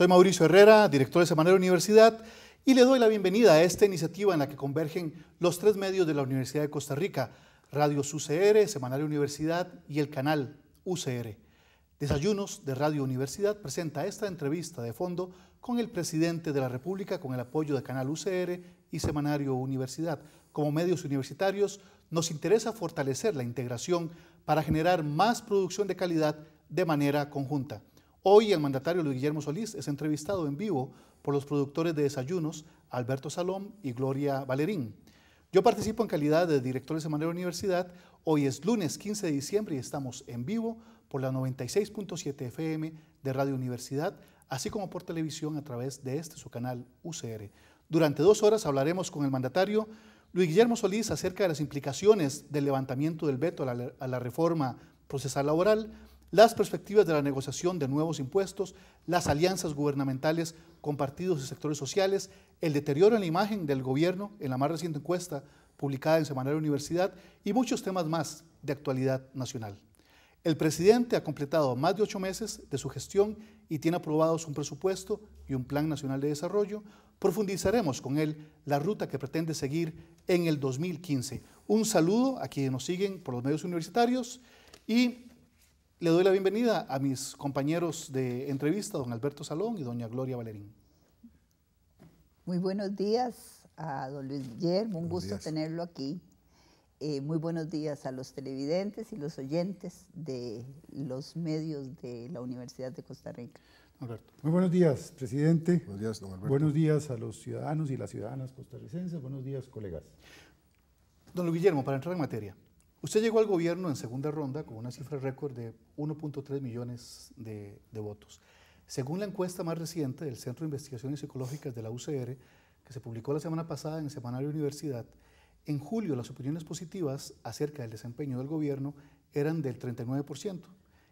Soy Mauricio Herrera, director de Semanario Universidad, y le doy la bienvenida a esta iniciativa en la que convergen los tres medios de la Universidad de Costa Rica, Radio UCR, Semanario Universidad y el canal UCR. Desayunos de Radio Universidad presenta esta entrevista de fondo con el presidente de la República con el apoyo de Canal UCR y Semanario Universidad. Como medios universitarios, nos interesa fortalecer la integración para generar más producción de calidad de manera conjunta. Hoy el mandatario Luis Guillermo Solís es entrevistado en vivo por los productores de desayunos Alberto Salom y Gloria Valerín. Yo participo en calidad de director de Semanario Universidad. Hoy es lunes 15 de diciembre y estamos en vivo por la 96.7 FM de Radio Universidad, así como por televisión a través de este su canal UCR. Durante dos horas hablaremos con el mandatario Luis Guillermo Solís acerca de las implicaciones del levantamiento del veto a la reforma procesal laboral las perspectivas de la negociación de nuevos impuestos, las alianzas gubernamentales con partidos y sectores sociales, el deterioro en la imagen del gobierno en la más reciente encuesta publicada en Semanario Universidad y muchos temas más de actualidad nacional. El presidente ha completado más de ocho meses de su gestión y tiene aprobados un presupuesto y un plan nacional de desarrollo. Profundizaremos con él la ruta que pretende seguir en el 2015. Un saludo a quienes nos siguen por los medios universitarios y le doy la bienvenida a mis compañeros de entrevista, don Alberto Salón y doña Gloria Valerín. Muy buenos días a don Luis Guillermo, un gusto tenerlo aquí. Eh, muy buenos días a los televidentes y los oyentes de los medios de la Universidad de Costa Rica. Muy buenos días, presidente. Buenos días, don Alberto. Buenos días a los ciudadanos y las ciudadanas costarricenses. Buenos días, colegas. Don Luis Guillermo, para entrar en materia, Usted llegó al gobierno en segunda ronda con una cifra récord de 1.3 millones de, votos. Según la encuesta más reciente del Centro de Investigaciones Psicológicas de la UCR, que se publicó la semana pasada en el Semanario Universidad, en julio las opiniones positivas acerca del desempeño del gobierno eran del 39%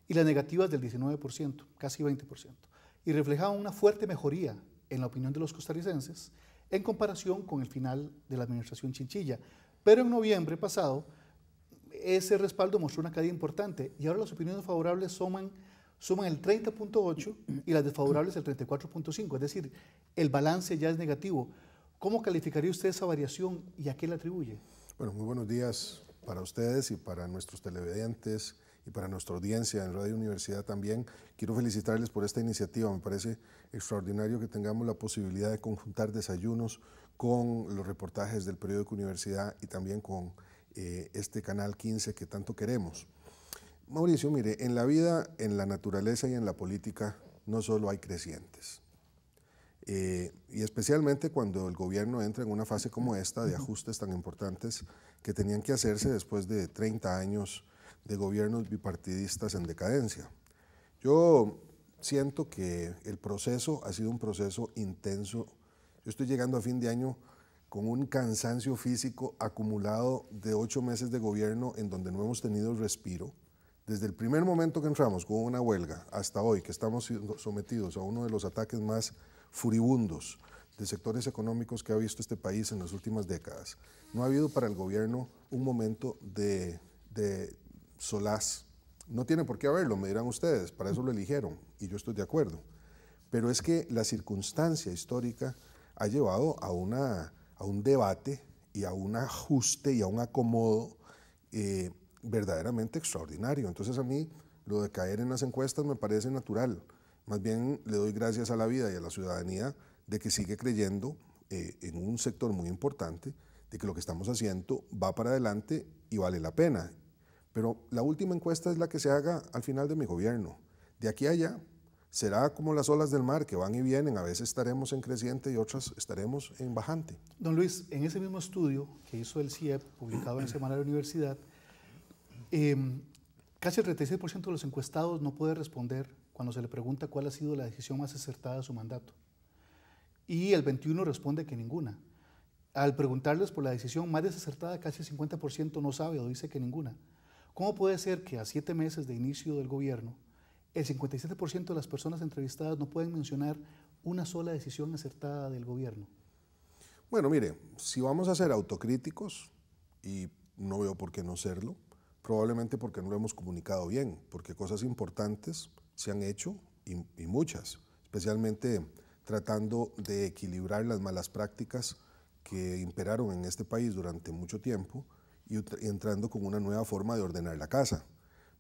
y las negativas del 19%, casi 20%, y reflejaban una fuerte mejoría en la opinión de los costarricenses en comparación con el final de la administración Chinchilla. Pero en noviembre pasado, ese respaldo mostró una caída importante y ahora las opiniones favorables suman, suman el 30.8 y las desfavorables el 34.5, es decir, el balance ya es negativo. ¿Cómo calificaría usted esa variación y a qué la atribuye? Bueno, muy buenos días para ustedes y para nuestros televidentes y para nuestra audiencia en Radio Universidad también. Quiero felicitarles por esta iniciativa. Me parece extraordinario que tengamos la posibilidad de conjuntar desayunos con los reportajes del periódico Universidad y también con eh, este Canal 15 que tanto queremos. Mauricio, mire, en la vida, en la naturaleza y en la política no solo hay crecientes. Eh, y especialmente cuando el gobierno entra en una fase como esta de ajustes tan importantes que tenían que hacerse después de 30 años de gobiernos bipartidistas en decadencia. Yo siento que el proceso ha sido un proceso intenso. Yo estoy llegando a fin de año con un cansancio físico acumulado de ocho meses de gobierno en donde no hemos tenido respiro. Desde el primer momento que entramos con una huelga hasta hoy, que estamos sometidos a uno de los ataques más furibundos de sectores económicos que ha visto este país en las últimas décadas, no ha habido para el gobierno un momento de, de solaz. No tiene por qué haberlo, me dirán ustedes, para eso lo eligieron y yo estoy de acuerdo. Pero es que la circunstancia histórica ha llevado a una a un debate y a un ajuste y a un acomodo eh, verdaderamente extraordinario. Entonces a mí lo de caer en las encuestas me parece natural. Más bien le doy gracias a la vida y a la ciudadanía de que sigue creyendo eh, en un sector muy importante, de que lo que estamos haciendo va para adelante y vale la pena. Pero la última encuesta es la que se haga al final de mi gobierno. De aquí a allá será como las olas del mar que van y vienen, a veces estaremos en creciente y otras estaremos en bajante. Don Luis, en ese mismo estudio que hizo el CIEP, publicado en Semana de la Universidad, em, casi el 36% de los encuestados no puede responder cuando se le pregunta cuál ha sido la decisión más acertada de su mandato. Y el 21% responde que ninguna. Al preguntarles por la decisión más desacertada, casi el 50% no sabe o dice que ninguna. ¿Cómo puede ser que a siete meses de inicio del gobierno, el 57% de las personas entrevistadas no pueden mencionar una sola decisión acertada del gobierno. Bueno, mire, si vamos a ser autocríticos, y no veo por qué no serlo, probablemente porque no lo hemos comunicado bien, porque cosas importantes se han hecho y, muchas, especialmente tratando de equilibrar las malas prácticas que imperaron en este país durante mucho tiempo y entrando con una nueva forma de ordenar la casa.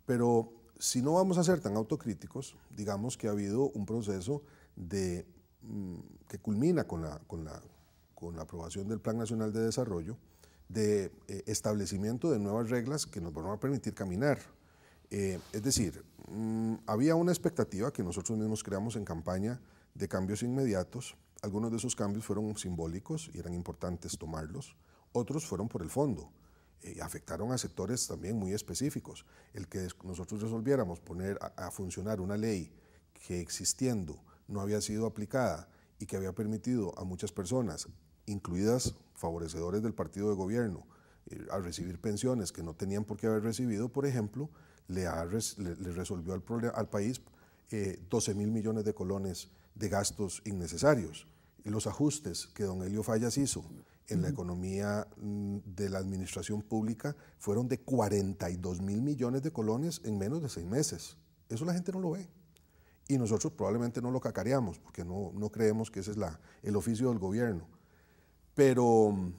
Pero si no vamos a ser tan autocríticos, digamos que ha habido un proceso mm, que culmina con la, aprobación del Plan Nacional de Desarrollo, de eh, establecimiento de nuevas reglas que nos van a permitir caminar. Eh, es decir, mm, había una expectativa que nosotros mismos creamos en campaña de cambios inmediatos. Algunos de esos cambios fueron simbólicos y eran importantes tomarlos. Otros fueron por el fondo. Eh, afectaron a sectores también muy específicos. El que nosotros resolviéramos poner a, funcionar una ley que existiendo no había sido aplicada y que había permitido a muchas personas, incluidas favorecedores del partido de gobierno, al eh, a recibir pensiones que no tenían por qué haber recibido, por ejemplo, le, le, resolvió al, país 12 eh, mil millones de colones de gastos innecesarios. Los ajustes que don Helio Fallas hizo en la economía mm, de la administración pública fueron de 42 mil millones de colones en menos de seis meses. Eso la gente no lo ve. Y nosotros probablemente no lo cacareamos, porque no, no creemos que ese es el oficio del gobierno. Pero mm,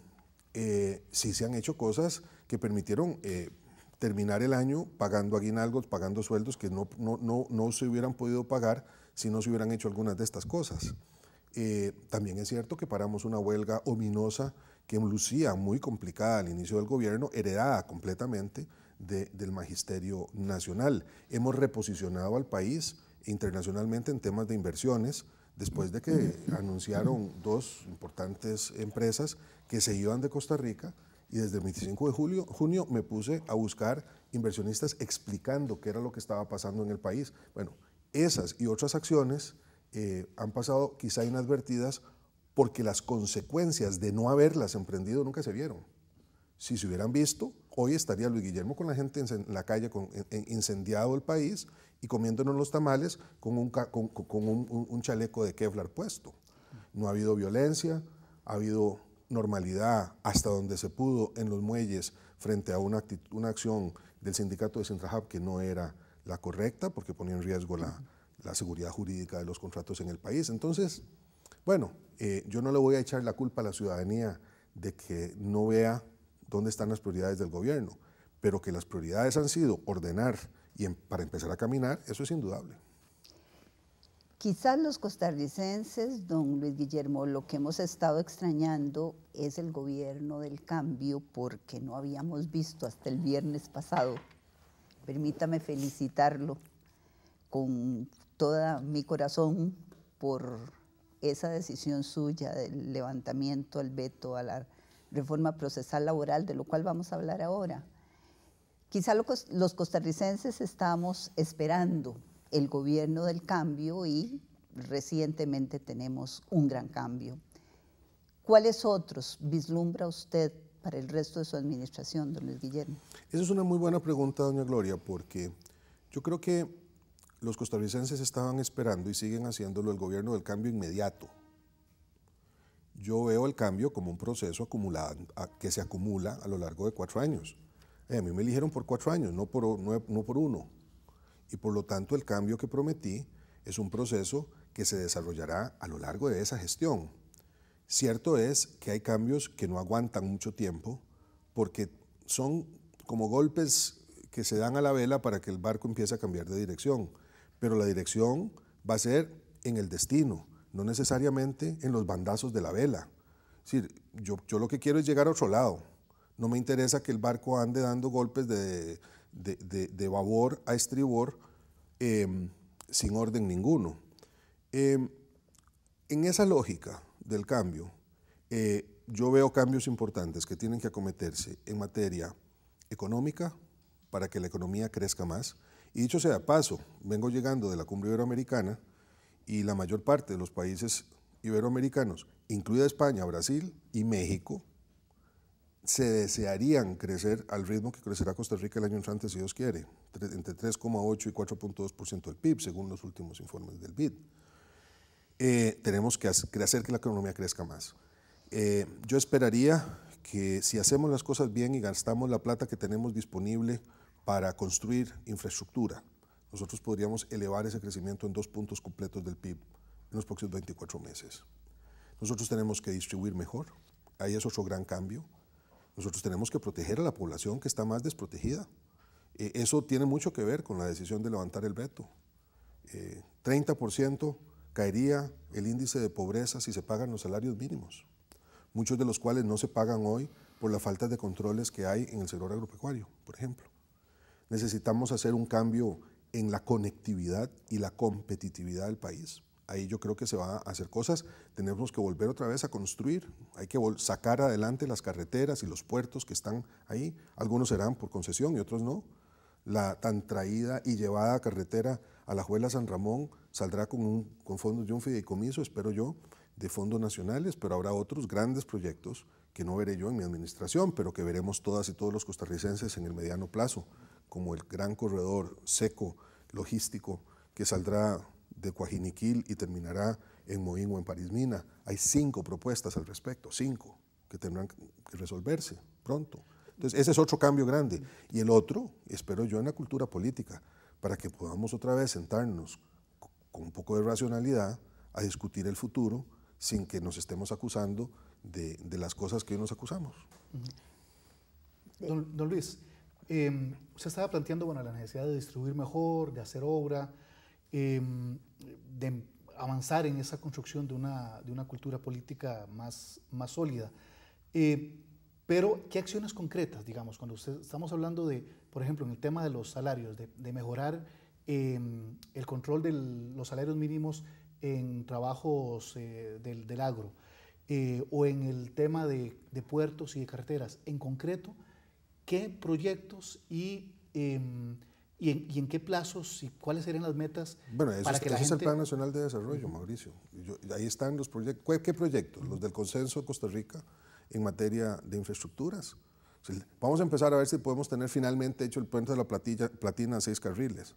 eh, sí se han hecho cosas que permitieron eh, terminar el año pagando aguinaldos, pagando sueldos que no, no, no se hubieran podido pagar si no se hubieran hecho algunas de estas cosas. Eh, también es cierto que paramos una huelga ominosa que lucía muy complicada al inicio del gobierno, heredada completamente del magisterio nacional. Hemos reposicionado al país internacionalmente en temas de inversiones, después de que anunciaron dos importantes empresas que se iban de Costa Rica y desde el 25 de julio, junio me puse a buscar inversionistas explicando qué era lo que estaba pasando en el país. Bueno, esas y otras acciones eh, han pasado quizá inadvertidas porque las consecuencias de no haberlas emprendido nunca se vieron. Si se hubieran visto, hoy estaría Luis Guillermo con la gente en la calle, con, incendiado el país y comiéndonos los tamales con, un, con, un, chaleco de Kevlar puesto. No ha habido violencia, ha habido normalidad hasta donde se pudo en los muelles frente a una, acción del sindicato de Centrajab que no era la correcta porque ponía en riesgo la, la seguridad jurídica de los contratos en el país. Entonces, bueno, eh, yo no le voy a echar la culpa a la ciudadanía de que no vea dónde están las prioridades del gobierno, pero que las prioridades han sido ordenar y em-, para empezar a caminar, eso es indudable. Quizás los costarricenses, don Luis Guillermo, lo que hemos estado extrañando es el gobierno del cambio porque no habíamos visto hasta el viernes pasado, permítame felicitarlo, con toda mi corazón por esa decisión suya del levantamiento al veto a la reforma procesal laboral, de lo cual vamos a hablar ahora. Quizá los costarricenses estamos esperando el gobierno del cambio y recientemente tenemos un gran cambio. ¿Cuáles otros vislumbra usted para el resto de su administración, don Luis Guillermo? Esa es una muy buena pregunta, doña Gloria, porque yo creo que los costarricenses estaban esperando y siguen haciéndolo el gobierno del cambio inmediato. Yo veo el cambio como un proceso que se acumula a lo largo de cuatro años. Eh, a mí me eligieron por cuatro años, no por uno. Y por lo tanto el cambio que prometí es un proceso que se desarrollará a lo largo de esa gestión. Cierto es que hay cambios que no aguantan mucho tiempo porque son como golpes que se dan a la vela para que el barco empiece a cambiar de dirección pero la dirección va a ser en el destino, no necesariamente en los bandazos de la vela. Es decir, yo, lo que quiero es llegar a otro lado. No me interesa que el barco ande dando golpes de, de, babor a estribor em, sin orden ninguno. Em, en esa lógica del cambio, eh, yo veo cambios importantes que tienen que acometerse en materia económica para que la economía crezca más, y dicho sea paso, vengo llegando de la cumbre iberoamericana y la mayor parte de los países iberoamericanos, incluida España, Brasil y México, se desearían crecer al ritmo que crecerá Costa Rica el año entrante, si Dios quiere, entre 3,8 y 4,2% del PIB, según los últimos informes del BID. Eh, tenemos que hacer que la economía crezca más. Eh, yo esperaría que si hacemos las cosas bien y gastamos la plata que tenemos disponible, para construir infraestructura, nosotros podríamos elevar ese crecimiento en dos puntos completos del PIB en los próximos 24 meses. Nosotros tenemos que distribuir mejor, ahí es otro gran cambio. Nosotros tenemos que proteger a la población que está más desprotegida. Eh, eso tiene mucho que ver con la decisión de levantar el veto. 30% eh, caería el índice de pobreza si se pagan los salarios mínimos, muchos de los cuales no se pagan hoy por la falta de controles que hay en el sector agropecuario, por ejemplo necesitamos hacer un cambio en la conectividad y la competitividad del país. Ahí yo creo que se van a hacer cosas. Tenemos que volver otra vez a construir. Hay que sacar adelante las carreteras y los puertos que están ahí. Algunos serán por concesión y otros no. La tan traída y llevada carretera a la Juela San Ramón saldrá con, fondos de un fideicomiso, espero yo, de fondos nacionales, pero habrá otros grandes proyectos que no veré yo en mi administración, pero que veremos todas y todos los costarricenses en el mediano plazo como el gran corredor seco logístico que saldrá de Coajiniquil y terminará en Moín o en París Hay cinco propuestas al respecto, cinco, que tendrán que resolverse pronto. Entonces, ese es otro cambio grande. Y el otro, espero yo, en la cultura política, para que podamos otra vez sentarnos con un poco de racionalidad a discutir el futuro sin que nos estemos acusando de, las cosas que hoy nos acusamos. don Luis, Em, se estaba planteando la necesidad de distribuir mejor, de hacer obra, em, de avanzar en esa construcción de una, cultura política más, sólida. Eh, pero, ¿qué acciones concretas, digamos, cuando estamos hablando de, por ejemplo, en el tema de los salarios, de, mejorar em, el control de los salarios mínimos en trabajos eh, del, agro, eh, o en el tema de, de puertos y de carreteras, en concreto, qué proyectos y, em, y, en, qué plazos y cuáles serían las metas. para que la eso es el Plan Nacional de Desarrollo, Mauricio. ahí están los proyectos. ¿Qué, proyectos? Los del Consenso de Costa Rica en materia de infraestructuras. vamos a empezar a ver si podemos tener finalmente hecho el puente de la platilla, platina en seis carriles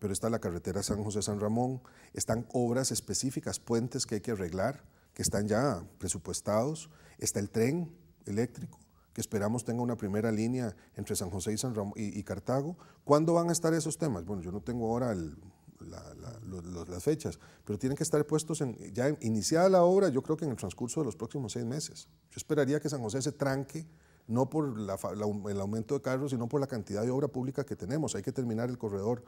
pero está la carretera San José-San Ramón, están obras específicas, puentes que hay que arreglar, que están ya presupuestados, está el tren eléctrico, que esperamos tenga una primera línea entre San José y, San Ramón y, Cartago. ¿Cuándo van a estar esos temas? Bueno, yo no tengo ahora las fechas, pero tienen que estar puestos en, ya iniciada la obra, yo creo que en el transcurso de los próximos seis meses. Yo esperaría que San José se tranque, no por el aumento de carros, sino por la cantidad de obra pública que tenemos. Hay que terminar el corredor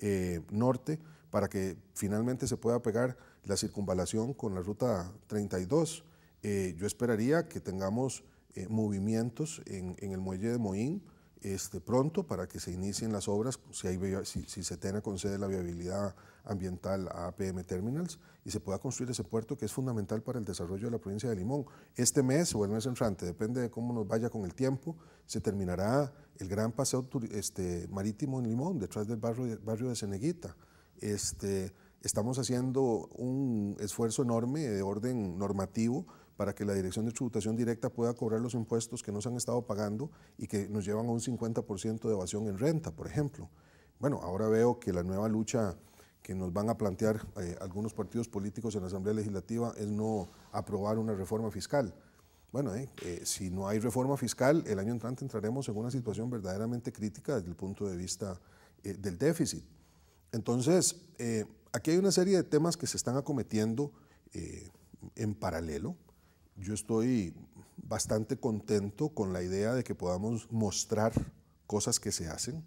eh, norte para que finalmente se pueda pegar la circunvalación con la ruta 32. Eh, yo esperaría que tengamos eh, movimientos en, el muelle de Moín este, pronto para que se inicien las obras, si, hay, si, si Setena concede la viabilidad ambiental a APM Terminals y se pueda construir ese puerto que es fundamental para el desarrollo de la provincia de Limón. Este mes o el mes entrante, depende de cómo nos vaya con el tiempo, se terminará el gran paseo este, marítimo en Limón, detrás del barrio, barrio de Ceneguita. Este, estamos haciendo un esfuerzo enorme de orden normativo para que la Dirección de Tributación Directa pueda cobrar los impuestos que no se han estado pagando y que nos llevan a un 50% de evasión en renta, por ejemplo. Bueno, ahora veo que la nueva lucha que nos van a plantear eh, algunos partidos políticos en la Asamblea Legislativa es no aprobar una reforma fiscal. Bueno, eh, eh, si no hay reforma fiscal, el año entrante entraremos en una situación verdaderamente crítica desde el punto de vista del déficit. Entonces, aquí hay una serie de temas que se están acometiendo en paralelo yo estoy bastante contento con la idea de que podamos mostrar cosas que se hacen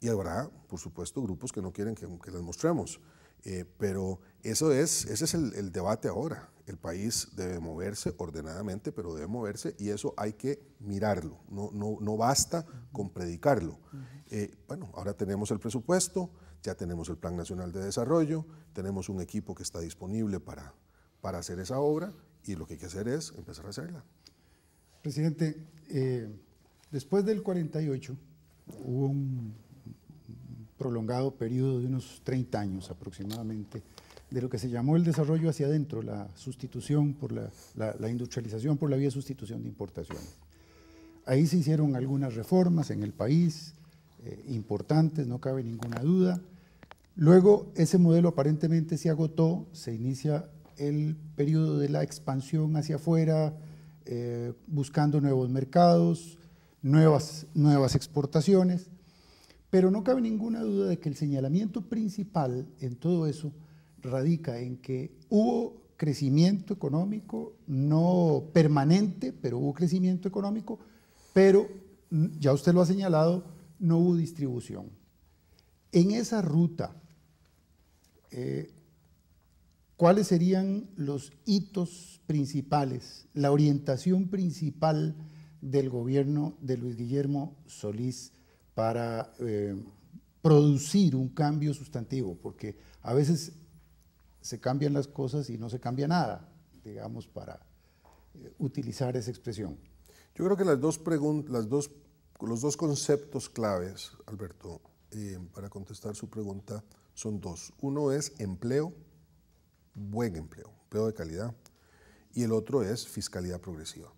y habrá, por supuesto, grupos que no quieren que, las mostremos. Eh, pero eso es, ese es el, debate ahora. El país debe moverse ordenadamente, pero debe moverse y eso hay que mirarlo. No, no, no basta con predicarlo. Eh, bueno, ahora tenemos el presupuesto, ya tenemos el Plan Nacional de Desarrollo, tenemos un equipo que está disponible para, para hacer esa obra y lo que hay que hacer es empezar a hacerla. Presidente, eh, después del 48 hubo un prolongado periodo de unos 30 años aproximadamente de lo que se llamó el desarrollo hacia adentro, la sustitución por la, la, industrialización por la vía de sustitución de importaciones. Ahí se hicieron algunas reformas en el país, eh, importantes, no cabe ninguna duda. Luego ese modelo aparentemente se agotó, se inicia el periodo de la expansión hacia afuera, eh, buscando nuevos mercados, nuevas, nuevas exportaciones. Pero no cabe ninguna duda de que el señalamiento principal en todo eso radica en que hubo crecimiento económico, no permanente, pero hubo crecimiento económico, pero mm, ya usted lo ha señalado, no hubo distribución. En esa ruta, eh, ¿cuáles serían los hitos principales, la orientación principal del gobierno de Luis Guillermo Solís para eh, producir un cambio sustantivo? Porque a veces se cambian las cosas y no se cambia nada, digamos, para eh, utilizar esa expresión. Yo creo que los dos conceptos claves, Alberto, eh, para contestar su pregunta, son dos. Uno es empleo buen empleo, empleo de calidad. Y el otro es fiscalidad progresiva.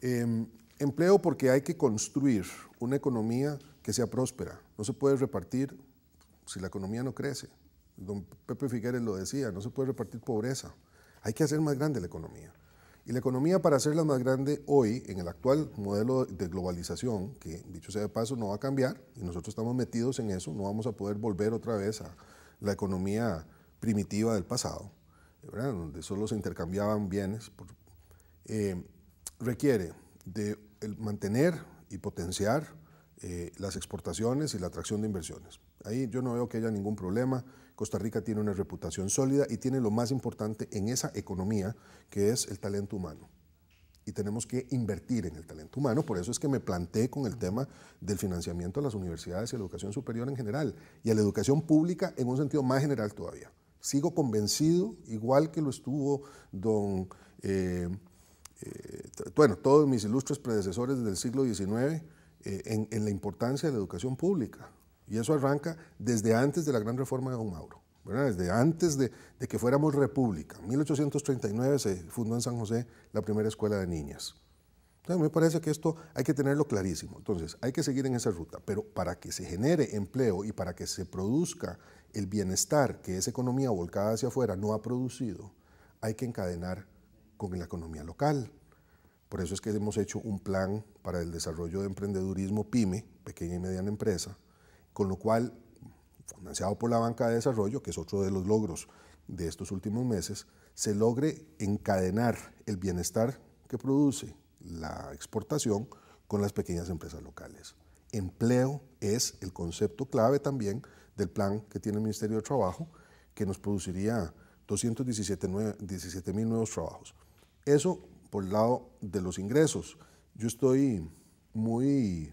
Em, empleo porque hay que construir una economía que sea próspera. No se puede repartir si la economía no crece. Don Pepe Figueres lo decía, no se puede repartir pobreza. Hay que hacer más grande la economía. Y la economía para hacerla más grande hoy, en el actual modelo de globalización, que dicho sea de paso no va a cambiar, y nosotros estamos metidos en eso, no vamos a poder volver otra vez a la economía primitiva del pasado, donde solo se intercambiaban bienes, eh, requiere de mantener y potenciar eh, las exportaciones y la atracción de inversiones. Ahí yo no veo que haya ningún problema. Costa Rica tiene una reputación sólida y tiene lo más importante en esa economía, que es el talento humano. Y tenemos que invertir en el talento humano. Por eso es que me planteé con el tema del financiamiento a las universidades y a la educación superior en general, y a la educación pública en un sentido más general todavía. Sigo convencido, igual que lo estuvo don, eh, eh, bueno, todos mis ilustres predecesores del siglo XIX, eh, en, la importancia de la educación pública. Y eso arranca desde antes de la gran reforma de don Mauro, ¿verdad? desde antes de, de, que fuéramos república. En 1839 se fundó en San José la primera escuela de niñas. Entonces, me parece que esto hay que tenerlo clarísimo. Entonces, hay que seguir en esa ruta, pero para que se genere empleo y para que se produzca el bienestar que esa economía volcada hacia afuera no ha producido, hay que encadenar con la economía local. Por eso es que hemos hecho un plan para el desarrollo de emprendedurismo PYME, pequeña y mediana empresa, con lo cual, financiado por la banca de desarrollo, que es otro de los logros de estos últimos meses, se logre encadenar el bienestar que produce la exportación con las pequeñas empresas locales. Empleo es el concepto clave también del plan que tiene el Ministerio de Trabajo, que nos produciría 217 mil nuevos trabajos. Eso por el lado de los ingresos. Yo estoy muy,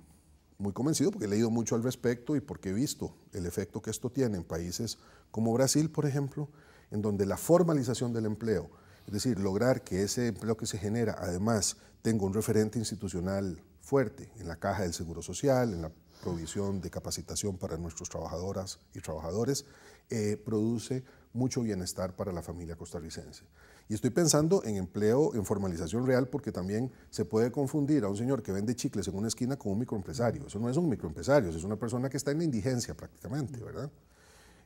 muy convencido porque he leído mucho al respecto y porque he visto el efecto que esto tiene en países como Brasil, por ejemplo, en donde la formalización del empleo, es decir, lograr que ese empleo que se genera además tenga un referente institucional fuerte en la caja del Seguro Social, en la provisión de capacitación para nuestros trabajadoras y trabajadores, eh, produce mucho bienestar para la familia costarricense. Y estoy pensando en empleo, en formalización real, porque también se puede confundir a un señor que vende chicles en una esquina con un microempresario. Eso no es un microempresario, es una persona que está en la indigencia prácticamente, ¿verdad?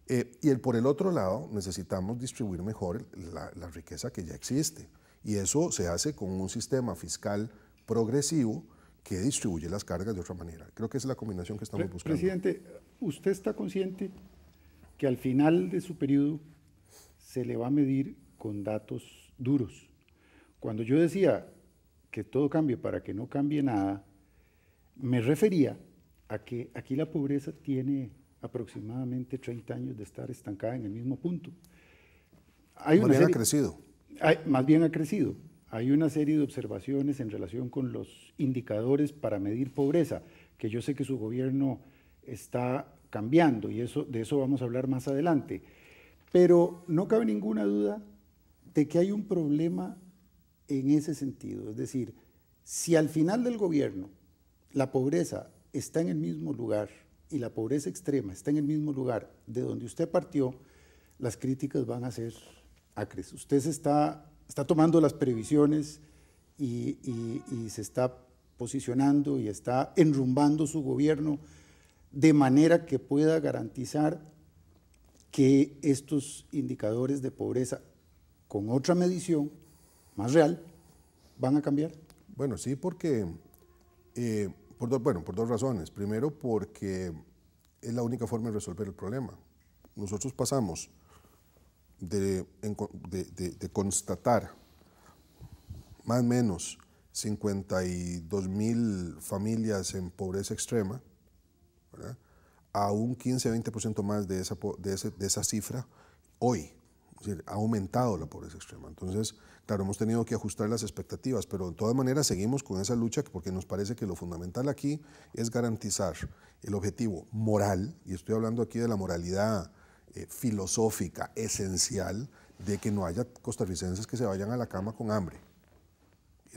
Eh, y el, por el otro lado, necesitamos distribuir mejor la, la riqueza que ya existe. Y eso se hace con un sistema fiscal progresivo que distribuye las cargas de otra manera. Creo que es la combinación que estamos buscando. Presidente, ¿usted está consciente que al final de su periodo se le va a medir con datos duros? Cuando yo decía que todo cambie para que no cambie nada, me refería a que aquí la pobreza tiene aproximadamente 30 años de estar estancada en el mismo punto. Hay más bien ha crecido. Hay, más bien ha crecido hay una serie de observaciones en relación con los indicadores para medir pobreza, que yo sé que su gobierno está cambiando y eso, de eso vamos a hablar más adelante. Pero no cabe ninguna duda de que hay un problema en ese sentido. Es decir, si al final del gobierno la pobreza está en el mismo lugar y la pobreza extrema está en el mismo lugar de donde usted partió, las críticas van a ser acres. Usted se está está tomando las previsiones y, se está posicionando y está enrumbando su gobierno de manera que pueda garantizar que estos indicadores de pobreza con otra medición más real van a cambiar? Bueno, sí, porque, eh, por, bueno, por dos razones. Primero, porque es la única forma de resolver el problema. Nosotros pasamos de, constatar más o menos 52 mil familias en pobreza extrema, a un 15-20% más de esa, de, de esa cifra hoy. ha aumentado la pobreza extrema. Entonces, claro, hemos tenido que ajustar las expectativas, pero de todas maneras seguimos con esa lucha porque nos parece que lo fundamental aquí es garantizar el objetivo moral, y estoy hablando aquí de la moralidad eh, filosófica esencial de que no haya costarricenses que se vayan a la cama con hambre.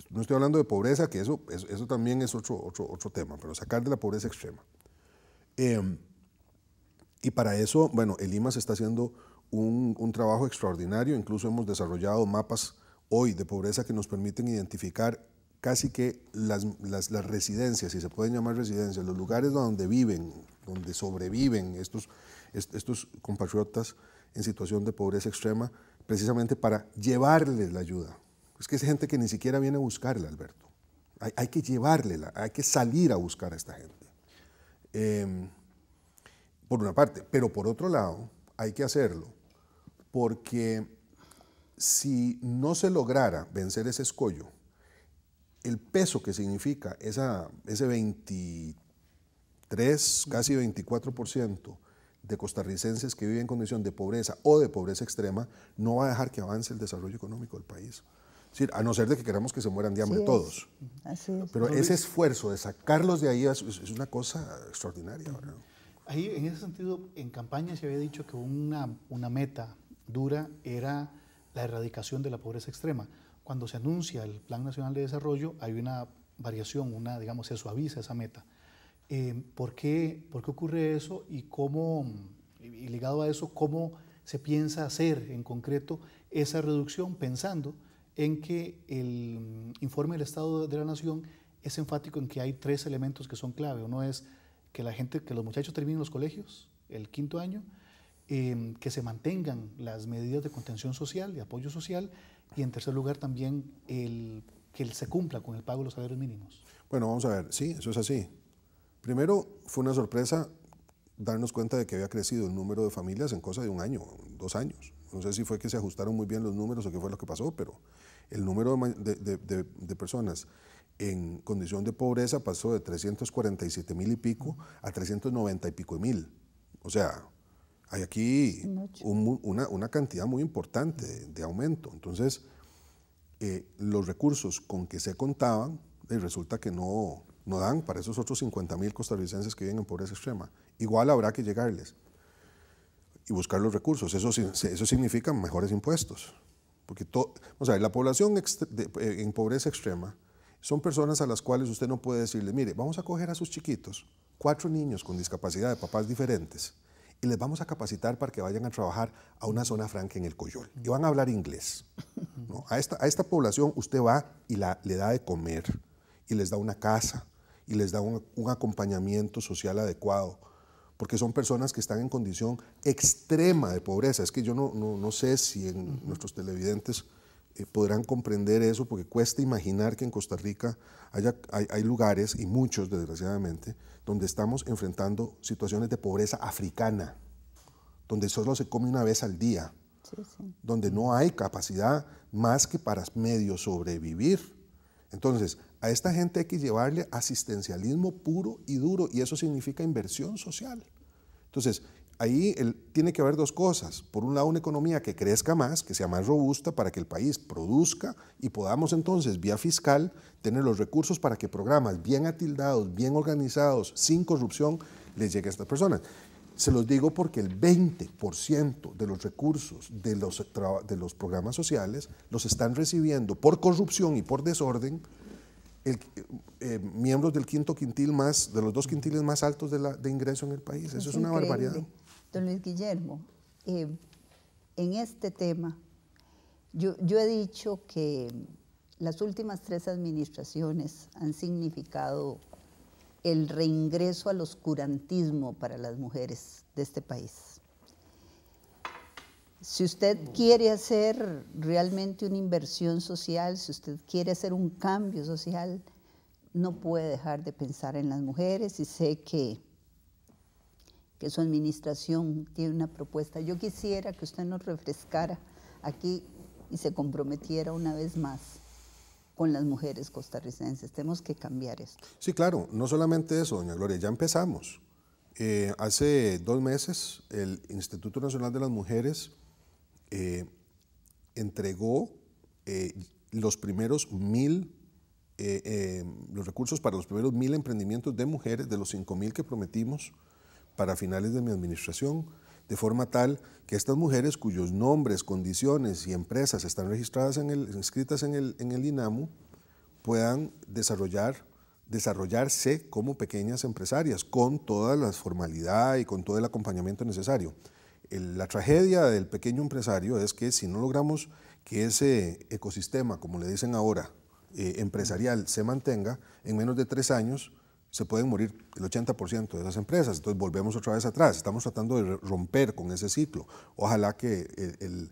No estoy hablando de pobreza, que eso, eso, también es otro, otro, tema, pero sacar de la pobreza extrema. Em, y para eso, bueno, el IMAS está haciendo un, trabajo extraordinario, incluso hemos desarrollado mapas hoy de pobreza que nos permiten identificar casi que las residencias, si se pueden llamar residencias, los lugares donde viven, donde sobreviven estos estos compatriotas en situación de pobreza extrema, precisamente para llevarles la ayuda. Es que es gente que ni siquiera viene a buscarla, Alberto. Hay, que llevarla, hay que salir a buscar a esta gente. Em, por una parte, pero por otro lado, hay que hacerlo, porque si no se lograra vencer ese escollo, el peso que significa esa, ese 23, casi 24% de costarricenses que viven en condición de pobreza o de pobreza extrema no va a dejar que avance el desarrollo económico del país. a no ser de que queramos que se mueran de hambre todos. Pero ese esfuerzo de sacarlos de ahí es, una cosa extraordinaria. Ahí, en ese sentido, en campaña se había dicho que una, una meta dura era la erradicación de la pobreza extrema. Cuando se anuncia el Plan Nacional de Desarrollo, hay una variación, una, digamos, se suaviza esa meta. Em, ¿por, qué, ¿por, qué, ocurre eso y cómo, y ligado a eso, cómo se piensa hacer en concreto esa reducción pensando en que el mm, informe del Estado de la Nación es enfático en que hay tres elementos que son clave. Uno es que la gente, que los muchachos terminen los colegios el quinto año, em, que se mantengan las medidas de contención social, de apoyo social, y en tercer lugar también el, que se cumpla con el pago de los salarios mínimos. Bueno, vamos a ver, sí, eso es así. Primero, fue una sorpresa darnos cuenta de que había crecido el número de familias en cosa de un año, dos años. No sé si fue que se ajustaron muy bien los números o qué fue lo que pasó, pero el número de, personas en condición de pobreza pasó de 347 mil y pico a 390 y pico mil. O sea, hay aquí una, cantidad muy importante de, aumento. Entonces, eh, los recursos con que se contaban, eh, resulta que no, no dan para esos otros 50 mil costarricenses que viven en pobreza extrema. Igual habrá que llegarles y buscar los recursos. Eso, eso significa mejores impuestos. Porque o sea, la población eh, en pobreza extrema son personas a las cuales usted no puede decirle, mire, vamos a coger a sus chiquitos, cuatro niños con discapacidad de papás diferentes, y les vamos a capacitar para que vayan a trabajar a una zona franca en el Coyol. Y van a hablar inglés. A, esta, a esta población usted va y le da de comer, y les da una casa, y les da un, acompañamiento social adecuado, porque son personas que están en condición extrema de pobreza. Es que yo no, no, no sé si en nuestros televidentes eh, podrán comprender eso, porque cuesta imaginar que en Costa Rica haya, hay, lugares, y muchos desgraciadamente, donde estamos enfrentando situaciones de pobreza africana, donde solo se come una vez al día, donde no hay capacidad más que para medio sobrevivir. Entonces, a esta gente hay que llevarle asistencialismo puro y duro y eso significa inversión social. Entonces, ahí tiene que haber dos cosas. Por un lado, una economía que crezca más, que sea más robusta para que el país produzca y podamos entonces, vía fiscal, tener los recursos para que programas bien atildados, bien organizados, sin corrupción, les llegue a estas personas. Se los digo porque el 20% de los recursos de los, de los programas sociales los están recibiendo por corrupción y por desorden el, eh, miembros del quinto quintil más, de los dos quintiles más altos de, ingreso en el país. Eso es, una barbaridad. Don Luis Guillermo, eh, en este tema, yo, yo he dicho que las últimas tres administraciones han significado el reingreso al oscurantismo para las mujeres de este país si usted quiere hacer realmente una inversión social, si usted quiere hacer un cambio social, no puede dejar de pensar en las mujeres y sé que, que su administración tiene una propuesta. Yo quisiera que usted nos refrescara aquí y se comprometiera una vez más con las mujeres costarricenses. Tenemos que cambiar esto. Sí, claro, no solamente eso, doña Gloria, ya empezamos. Eh, hace dos meses el Instituto Nacional de las Mujeres eh, entregó eh, los primeros mil, eh, los recursos para los primeros mil emprendimientos de mujeres, de los cinco mil que prometimos para finales de mi administración, de forma tal que estas mujeres cuyos nombres, condiciones y empresas están registradas en inscritas en el, en puedan desarrollar desarrollarse como pequeñas empresarias con toda la formalidad y con todo el acompañamiento necesario la tragedia del pequeño empresario es que si no logramos que ese ecosistema, como le dicen ahora, eh, empresarial se mantenga, en menos de tres años se pueden morir el 80% de esas empresas. Entonces volvemos otra vez atrás. Estamos tratando de romper con ese ciclo. Ojalá que el,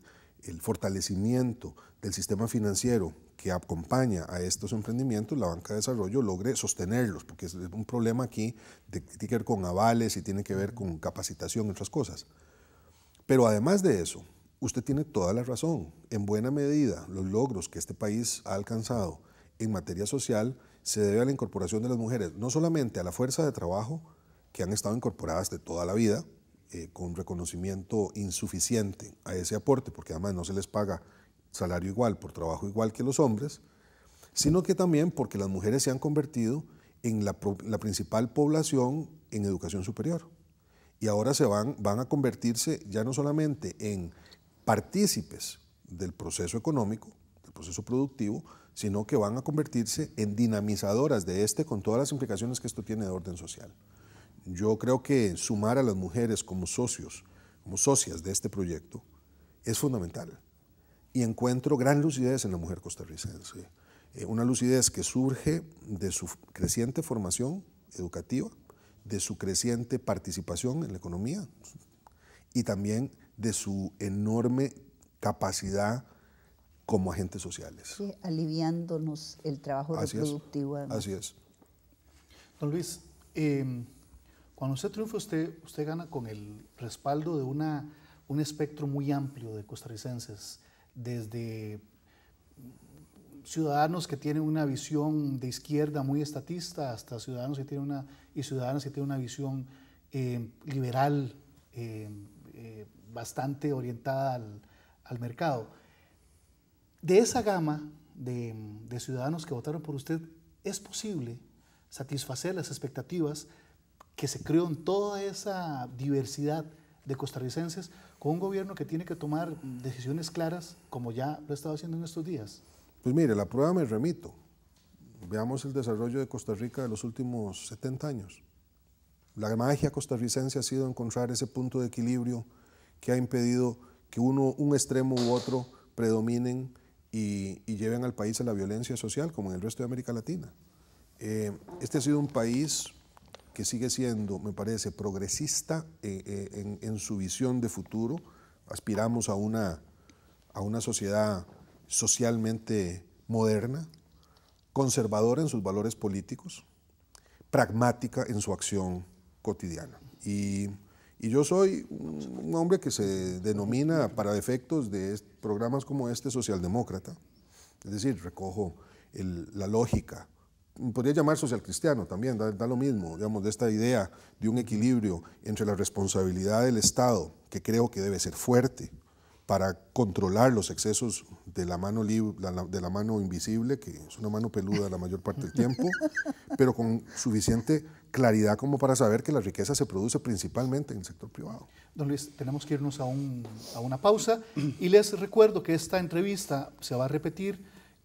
fortalecimiento del sistema financiero que acompaña a estos emprendimientos, la banca de desarrollo logre sostenerlos, porque es un problema aquí de, que tiene que ver con avales y tiene que ver con capacitación y otras cosas. Pero además de eso, usted tiene toda la razón. En buena medida, los logros que este país ha alcanzado en materia social se debe a la incorporación de las mujeres, no solamente a la fuerza de trabajo, que han estado incorporadas de toda la vida, eh, con reconocimiento insuficiente a ese aporte, porque además no se les paga salario igual por trabajo igual que los hombres, sino que también porque las mujeres se han convertido en la principal población en educación superior y ahora se van, van a convertirse ya no solamente en partícipes del proceso económico, del proceso productivo, sino que van a convertirse en dinamizadoras de este con todas las implicaciones que esto tiene de orden social. Yo creo que sumar a las mujeres como socios, como socias de este proyecto, es fundamental. Y encuentro gran lucidez en la mujer costarricense. Eh, una lucidez que surge de su creciente formación educativa, de su creciente participación en la economía y también de su enorme capacidad como agentes sociales. Sí, aliviándonos el trabajo así así es. Don Luis, em, cuando usted triunfa, usted, usted gana con el respaldo de una, un espectro muy amplio de costarricenses, desde ciudadanos que tienen una visión de izquierda muy estatista, hasta ciudadanos que tienen una, y ciudadanas que tienen una visión eh, liberal eh, eh, bastante orientada al, mercado. De esa gama de, de ciudadanos que votaron por usted, ¿es posible satisfacer las expectativas que se creó en toda esa diversidad de costarricenses con un gobierno que tiene que tomar decisiones claras como ya lo ha estado haciendo en estos días? Pues mire, la prueba me remito. Veamos el desarrollo de Costa Rica de los últimos 70 años. La magia costarricense ha sido encontrar ese punto de equilibrio que ha impedido que uno, un extremo u otro predominen y, lleven al país a la violencia social, como en el resto de América Latina. Eh, este ha sido un país que sigue siendo, me parece, progresista eh, eh, en, su visión de futuro. Aspiramos a una, a una sociedad socialmente moderna, conservadora en sus valores políticos, pragmática en su acción cotidiana. Y, yo soy un hombre que se denomina, para defectos de programas como este, socialdemócrata. Es decir, recojo la lógica, podría llamar socialcristiano también, da, da, lo mismo, digamos, de esta idea de un equilibrio entre la responsabilidad del Estado, que creo que debe ser fuerte, para controlar los excesos de la mano, de la mano invisible, que es una mano peluda la mayor parte del tiempo, pero con suficiente claridad como para saber que la riqueza se produce principalmente en el sector privado. Don Luis, tenemos que irnos a, una pausa y les recuerdo que esta entrevista se va a repetir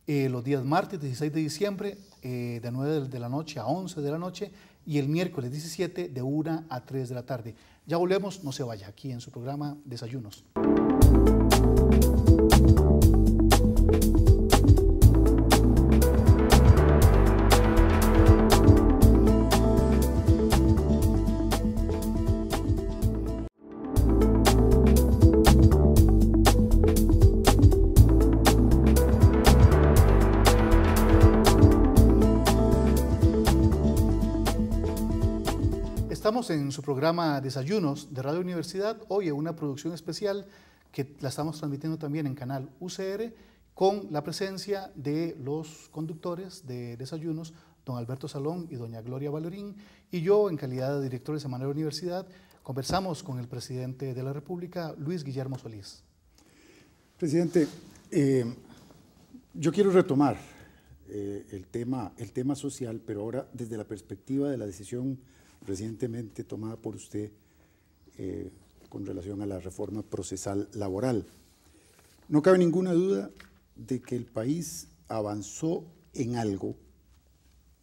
eh, los días martes 16 de diciembre eh, de 9 de la noche a 11 de la noche y el miércoles 17 de 1 a 3 de la tarde. Ya volvemos, no se vaya, aquí en su programa Desayunos. en su programa Desayunos de Radio Universidad, hoy en una producción especial que la estamos transmitiendo también en canal UCR con la presencia de los conductores de Desayunos, don Alberto Salón y doña Gloria Valorín, y yo en calidad de director de Semanario Universidad, conversamos con el presidente de la República, Luis Guillermo Solís. Presidente, eh, yo quiero retomar eh, el, tema, el tema social, pero ahora desde la perspectiva de la decisión recientemente tomada por usted eh, con relación a la reforma procesal laboral. No cabe ninguna duda de que el país avanzó en algo,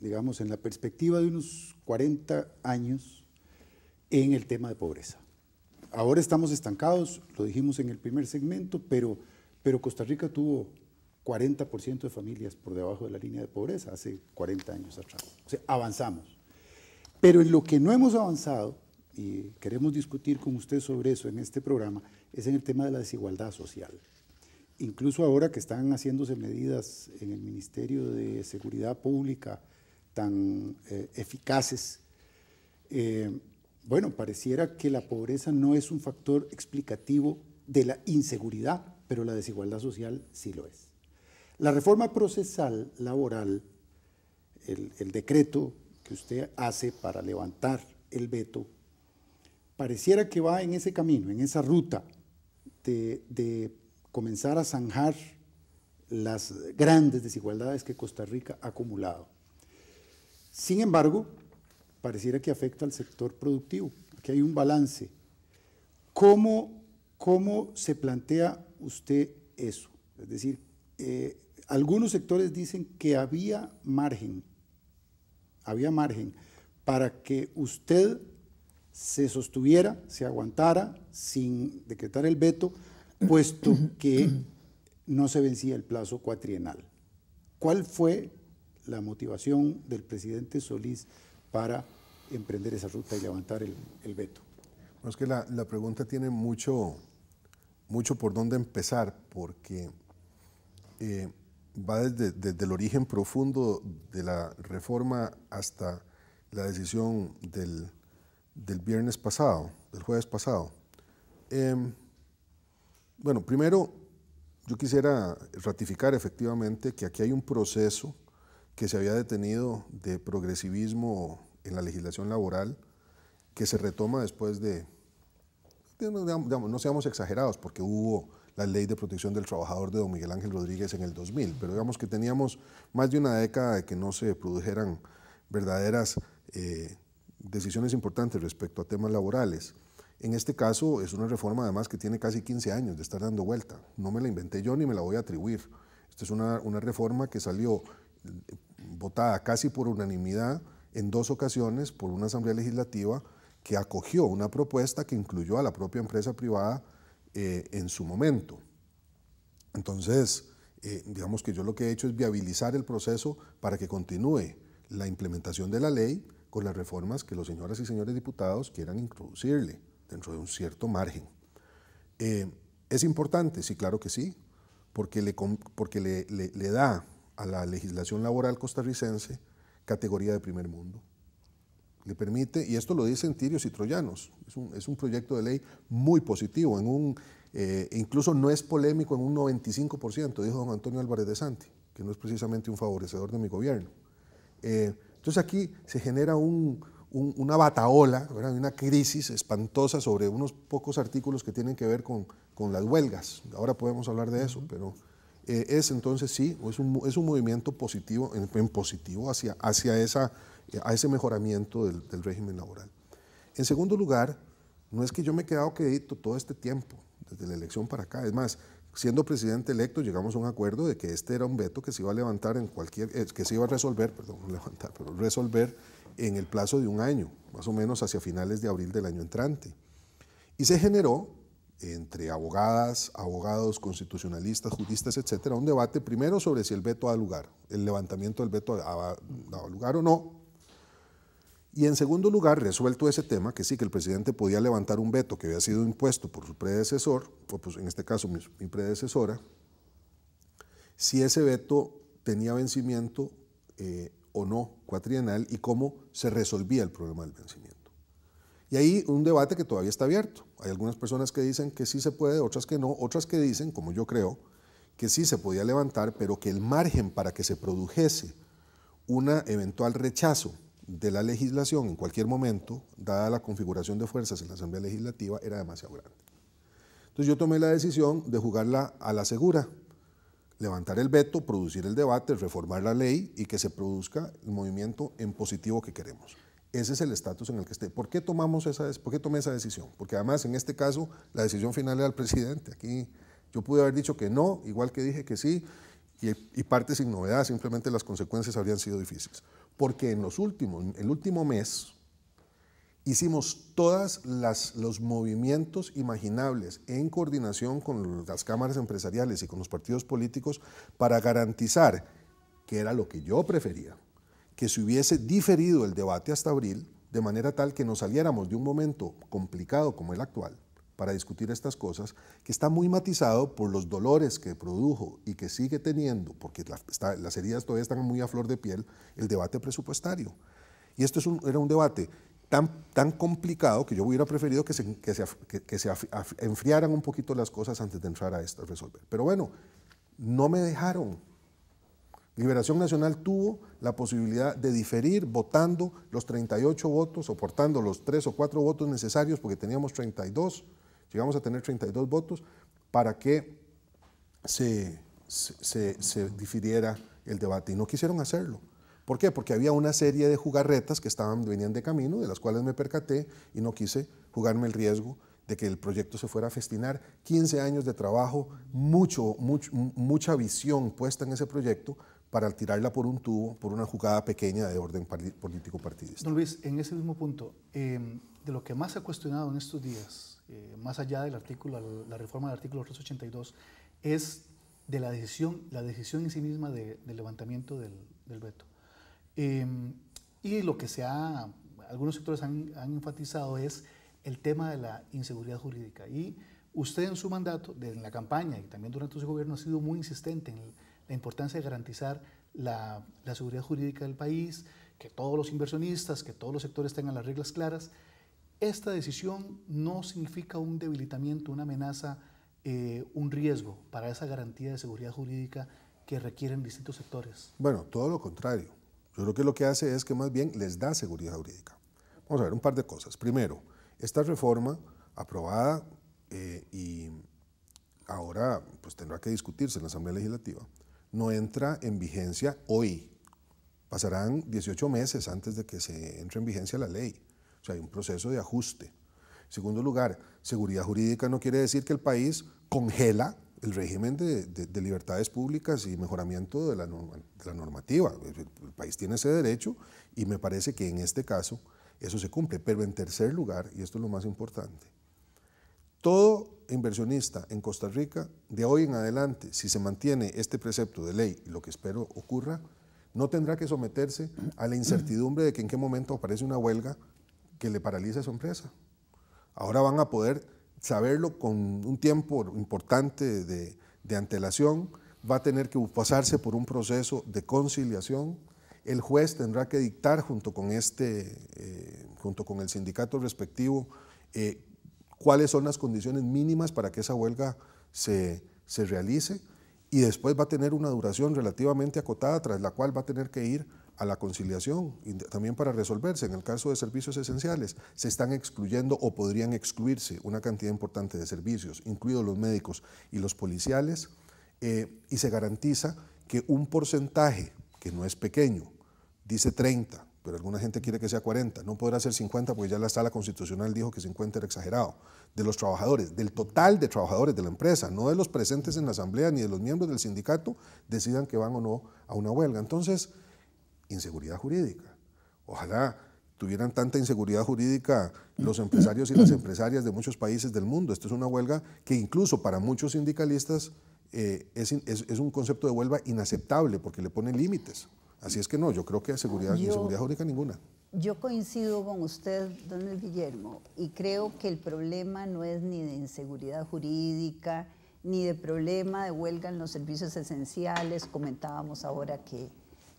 digamos, en la perspectiva de unos 40 años en el tema de pobreza. Ahora estamos estancados, lo dijimos en el primer segmento, pero, pero Costa Rica tuvo 40% de familias por debajo de la línea de pobreza hace 40 años atrás. O sea, avanzamos. Pero en lo que no hemos avanzado, y queremos discutir con usted sobre eso en este programa, es en el tema de la desigualdad social. Incluso ahora que están haciéndose medidas en el Ministerio de Seguridad Pública tan eh, eficaces, eh, bueno, pareciera que la pobreza no es un factor explicativo de la inseguridad, pero la desigualdad social sí lo es. La reforma procesal laboral, el decreto que usted hace para levantar el veto, pareciera que va en ese camino, en esa ruta de, comenzar a zanjar las grandes desigualdades que Costa Rica ha acumulado. Sin embargo, pareciera que afecta al sector productivo. que hay un balance. ¿Cómo, cómo se plantea usted eso? Es decir, eh, algunos sectores dicen que había margen había margen para que usted se sostuviera, se aguantara sin decretar el veto, puesto que no se vencía el plazo cuatrienal. ¿Cuál fue la motivación del presidente Solís para emprender esa ruta y levantar el, veto? Bueno, es que la, pregunta tiene mucho, mucho por dónde empezar, porque eh, va desde, el origen profundo de la reforma hasta la decisión del, viernes pasado, del jueves pasado. Em, bueno, primero yo quisiera ratificar efectivamente que aquí hay un proceso que se había detenido de progresivismo en la legislación laboral que se retoma después de, de no seamos exagerados, porque hubo la ley de protección del trabajador de don Miguel Ángel Rodríguez en el 2000, pero digamos que teníamos más de una década de que no se produjeran verdaderas eh, decisiones importantes respecto a temas laborales. En este caso es una reforma además que tiene casi 15 años de estar dando vuelta. No me la inventé yo ni me la voy a atribuir. Esta es una, una reforma que salió eh, votada casi por unanimidad en dos ocasiones por una asamblea legislativa que acogió una propuesta que incluyó a la propia empresa privada eh, en su momento. Entonces, eh, digamos que yo lo que he hecho es viabilizar el proceso para que continúe la implementación de la ley con las reformas que los señoras y señores diputados quieran introducirle dentro de un cierto margen. Eh, ¿Es importante? Sí, claro que sí, porque, le da a la legislación laboral costarricense categoría de primer mundo le permite, y esto lo dicen tirios y troyanos, es un, proyecto de ley muy positivo, en un, eh, incluso no es polémico en un 95%, dijo don Antonio Álvarez de Santi, que no es precisamente un favorecedor de mi gobierno. Eh, entonces aquí se genera una bataola, una crisis espantosa sobre unos pocos artículos que tienen que ver con, las huelgas. Ahora podemos hablar de eso, pero eh, es entonces sí, es un, es un movimiento positivo, en, en positivo hacia, hacia esa eh, a ese mejoramiento del, régimen laboral. En segundo lugar, no es que yo me he quedado quedito todo este tiempo, desde la elección para acá. Es más, siendo presidente electo llegamos a un acuerdo de que este era un veto que se iba a levantar en cualquier, eh, que se iba a resolver, perdón, no levantar, pero resolver en el plazo de un año, más o menos hacia finales de abril del año entrante. Y se generó entre abogadas, abogados, constitucionalistas, juristas, etcétera, un debate primero sobre si el veto da lugar, el levantamiento del veto daba, lugar o no, y en segundo lugar, resuelto ese tema, que sí, que el presidente podía levantar un veto que había sido impuesto por su predecesor, pues en este caso mi, predecesora, si ese veto tenía vencimiento eh, o no cuatrienal y cómo se resolvía el problema del vencimiento. Y ahí un debate que todavía está abierto. Hay algunas personas que dicen que sí se puede, otras que no, otras que dicen, como yo creo, que sí se podía levantar, pero que el margen para que se produjese un eventual rechazo de la legislación en cualquier momento, dada la configuración de fuerzas en la Asamblea Legislativa, era demasiado grande. Entonces yo tomé la decisión de jugarla a la segura, levantar el veto, producir el debate, reformar la ley y que se produzca el movimiento en positivo que queremos. Ese es el estatus en el que esté. ¿Por qué, tomamos esa, ¿Por tomé esa decisión? Porque además en este caso la decisión final era del presidente. Aquí yo pude haber dicho que no, igual que dije que sí, y, y parte sin novedad, simplemente las consecuencias habrían sido difíciles. Porque en últimos, el último mes, hicimos todos los movimientos imaginables en coordinación con las cámaras empresariales y con los partidos políticos para garantizar que era lo que yo prefería, que se hubiese diferido el debate hasta abril de manera tal que nos saliéramos de un momento complicado como el actual para discutir estas cosas, que está muy matizado por los dolores que produjo y que sigue teniendo, porque las heridas todavía están muy a flor de piel, el debate presupuestario. Y esto es un, era un debate Tan, tan, complicado que yo hubiera preferido que se, que se, que, se enfriaran un poquito las cosas antes de entrar a esto, a resolver. Pero bueno, no me dejaron. Liberación Nacional tuvo la posibilidad de diferir votando los 38 votos, soportando los 3 o 4 votos necesarios porque teníamos 32 Llegamos a tener 32 votos para que se, se, difiriera el debate y no quisieron hacerlo. ¿Por qué? Porque había una serie de jugarretas que estaban, venían de camino, de las cuales me percaté y no quise jugarme el riesgo de que el proyecto se fuera a festinar. 15 años de trabajo, mucho, mucho, mucha visión puesta en ese proyecto para tirarla por un tubo, por una jugada pequeña de orden político partidista. Don Luis, en ese mismo punto, em, de lo que más se ha cuestionado en estos días eh, más allá del artículo, la, reforma del artículo 382, es de la decisión, la decisión en sí misma del levantamiento del, veto. Eh, y lo que se ha, algunos sectores han, enfatizado es el tema de la inseguridad jurídica. Y usted en su mandato, en la campaña y también durante su gobierno, ha sido muy insistente en la importancia de garantizar la, la seguridad jurídica del país, que todos los inversionistas, que todos los sectores tengan las reglas claras esta decisión no significa un debilitamiento, una amenaza, eh, un riesgo para esa garantía de seguridad jurídica que requieren distintos sectores. Bueno, todo lo contrario. Yo creo que lo que hace es que más bien les da seguridad jurídica. Vamos a ver un par de cosas. Primero, esta reforma aprobada eh, y ahora pues tendrá que discutirse en la Asamblea Legislativa, no entra en vigencia hoy. Pasarán 18 meses antes de que se entre en vigencia la ley. O sea, hay un proceso de ajuste. En segundo lugar, seguridad jurídica no quiere decir que el país congela el régimen de, libertades públicas y mejoramiento de la, normativa. el país tiene ese derecho y me parece que en este caso eso se cumple. Pero en tercer lugar, y esto es lo más importante, todo inversionista en Costa Rica, de hoy en adelante, si se mantiene este precepto de ley, lo que espero ocurra, no tendrá que someterse a la incertidumbre de que en qué momento aparece una huelga que le paralice su empresa. Ahora van a poder saberlo con un tiempo importante de, antelación, va a tener que pasarse por un proceso de conciliación, el juez tendrá que dictar junto con, este, eh, junto con el sindicato respectivo eh, cuáles son las condiciones mínimas para que esa huelga se realice y después va a tener una duración relativamente acotada tras la cual va a tener que ir a la conciliación, también para resolverse. En el caso de servicios esenciales, se están excluyendo o podrían excluirse una cantidad importante de servicios, incluidos los médicos y los policiales, eh, y se garantiza que un porcentaje, que no es pequeño, dice 30, pero alguna gente quiere que sea 40, no podrá ser 50 porque ya la sala constitucional dijo que se encuentra exagerado, de los trabajadores, del total de trabajadores de la empresa, no de los presentes en la asamblea ni de los miembros del sindicato, decidan que van o no a una huelga. Entonces, inseguridad jurídica. Ojalá tuvieran tanta inseguridad jurídica los empresarios y las empresarias de muchos países del mundo. Esto es una huelga que incluso para muchos sindicalistas eh, es, un concepto de huelga inaceptable porque le ponen límites. Así es que no, yo creo que seguridad, inseguridad jurídica ninguna. Yo coincido con usted, don Guillermo, y creo que el problema no es ni de inseguridad jurídica, ni de problema de huelga en los servicios esenciales. Comentábamos ahora que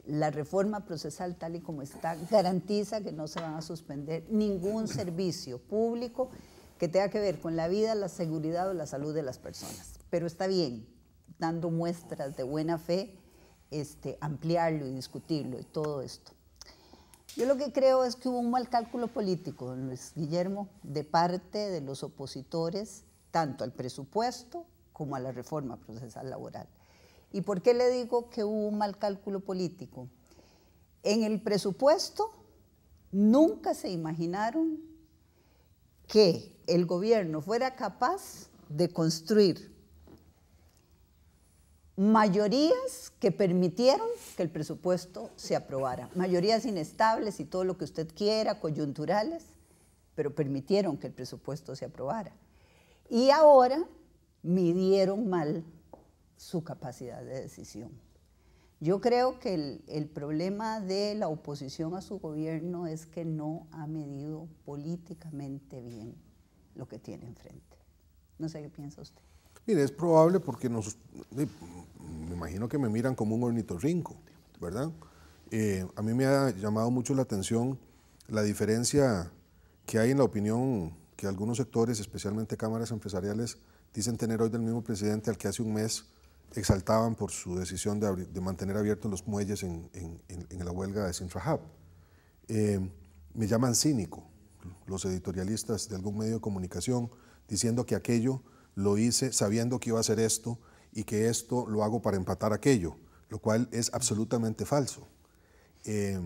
la reforma procesal tal y como está garantiza que no se van a suspender ningún servicio público que tenga que ver con la vida, la seguridad o la salud de las personas. Pero está bien, dando muestras de buena fe, este, ampliarlo y discutirlo y todo esto. Yo lo que creo es que hubo un mal cálculo político, don Luis Guillermo, de parte de los opositores, tanto al presupuesto como a la reforma procesal laboral. ¿Y por qué le digo que hubo un mal cálculo político? En el presupuesto nunca se imaginaron que el gobierno fuera capaz de construir mayorías que permitieron que el presupuesto se aprobara, mayorías inestables y todo lo que usted quiera, coyunturales, pero permitieron que el presupuesto se aprobara. Y ahora midieron mal su capacidad de decisión. Yo creo que el, problema de la oposición a su gobierno es que no ha medido políticamente bien lo que tiene enfrente. No sé qué piensa usted. Mire, es probable porque nos, me imagino que me miran como un ornitorrinco, ¿verdad? Eh, a mí me ha llamado mucho la atención la diferencia que hay en la opinión que algunos sectores, especialmente cámaras empresariales, dicen tener hoy del mismo presidente al que hace un mes exaltaban por su decisión de, mantener abiertos los muelles en, la huelga de Sintrahab. Eh, me llaman cínico los editorialistas de algún medio de comunicación diciendo que aquello lo hice sabiendo que iba a ser esto y que esto lo hago para empatar aquello, lo cual es absolutamente falso. Eh,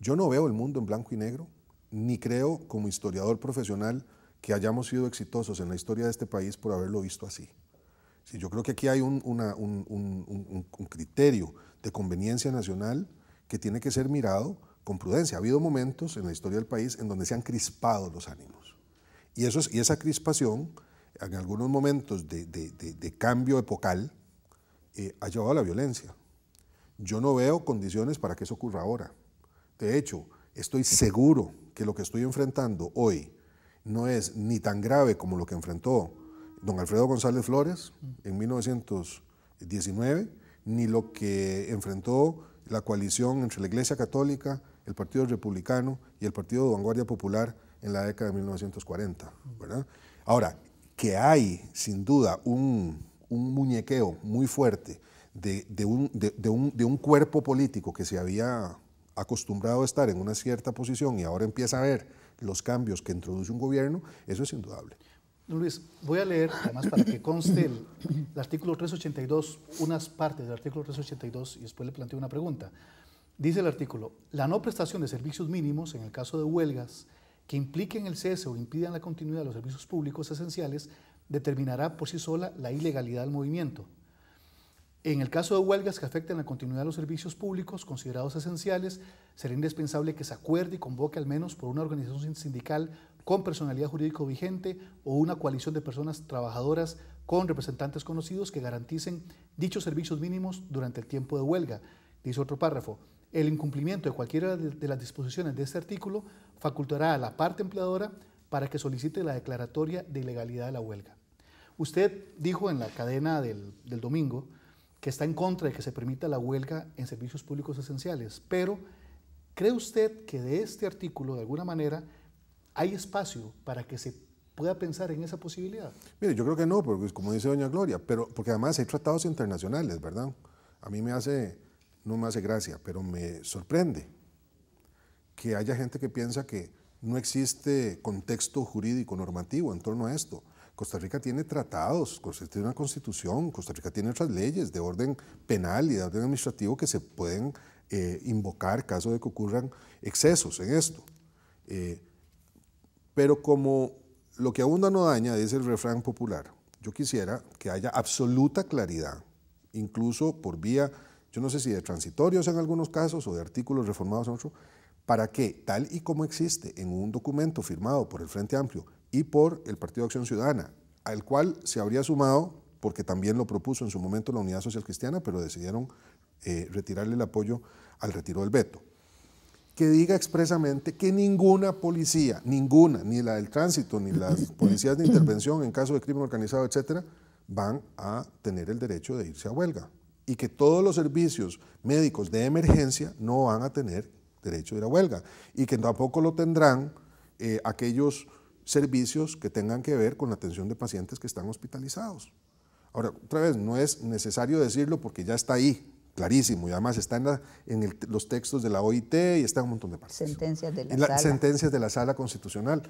yo no veo el mundo en blanco y negro, ni creo como historiador profesional que hayamos sido exitosos en la historia de este país por haberlo visto así yo creo que aquí hay un, criterio de conveniencia nacional que tiene que ser mirado con prudencia. Ha habido momentos en la historia del país en donde se han crispado los ánimos. Y, eso y esa crispación, en algunos momentos de, cambio epocal, eh, ha llevado a la violencia. Yo no veo condiciones para que eso ocurra ahora. De hecho, estoy seguro que lo que estoy enfrentando hoy no es ni tan grave como lo que enfrentó don Alfredo González Flores en 1919, ni lo que enfrentó la coalición entre la Iglesia Católica, el Partido Republicano y el Partido de Vanguardia Popular en la década de 1940. Ahora, que hay sin duda un, muñequeo muy fuerte de, un, cuerpo político que se había acostumbrado a estar en una cierta posición y ahora empieza a ver los cambios que introduce un gobierno, eso es indudable. Luis, voy a leer, además, para que conste el, artículo 382, unas partes del artículo 382, y después le planteo una pregunta. Dice el artículo, la no prestación de servicios mínimos, en el caso de huelgas, que impliquen el cese o impidan la continuidad de los servicios públicos esenciales, determinará por sí sola la ilegalidad del movimiento. En el caso de huelgas que afecten la continuidad de los servicios públicos considerados esenciales, será indispensable que se acuerde y convoque al menos por una organización sindical con personalidad jurídico vigente o una coalición de personas trabajadoras con representantes conocidos que garanticen dichos servicios mínimos durante el tiempo de huelga. Dice otro párrafo, el incumplimiento de cualquiera de las disposiciones de este artículo facultará a la parte empleadora para que solicite la declaratoria de ilegalidad de la huelga. Usted dijo en la cadena del, del domingo que está en contra de que se permita la huelga en servicios públicos esenciales, pero ¿cree usted que de este artículo, de alguna manera, ¿Hay espacio para que se pueda pensar en esa posibilidad? Mire, yo creo que no, porque como dice doña Gloria, pero porque además hay tratados internacionales, ¿verdad? A mí me hace, no me hace gracia, pero me sorprende que haya gente que piensa que no existe contexto jurídico normativo en torno a esto. Costa Rica tiene tratados, Costa Rica tiene una constitución, Costa Rica tiene otras leyes de orden penal y de orden administrativo que se pueden eh, invocar caso de que ocurran excesos en esto. Eh, pero como lo que abunda no daña, es el refrán popular. Yo quisiera que haya absoluta claridad, incluso por vía, yo no sé si de transitorios en algunos casos o de artículos reformados en otros, para que, tal y como existe en un documento firmado por el Frente Amplio y por el Partido de Acción Ciudadana, al cual se habría sumado, porque también lo propuso en su momento la Unidad Social Cristiana, pero decidieron eh, retirarle el apoyo al retiro del veto que diga expresamente que ninguna policía, ninguna, ni la del tránsito, ni las policías de intervención en caso de crimen organizado, etcétera, van a tener el derecho de irse a huelga y que todos los servicios médicos de emergencia no van a tener derecho de ir a huelga y que tampoco lo tendrán eh, aquellos servicios que tengan que ver con la atención de pacientes que están hospitalizados. Ahora, otra vez, no es necesario decirlo porque ya está ahí, clarísimo. Y además está en, los textos de la OIT y está un montón de partes. Sentencias de la, sala. Sentencias de la sala constitucional.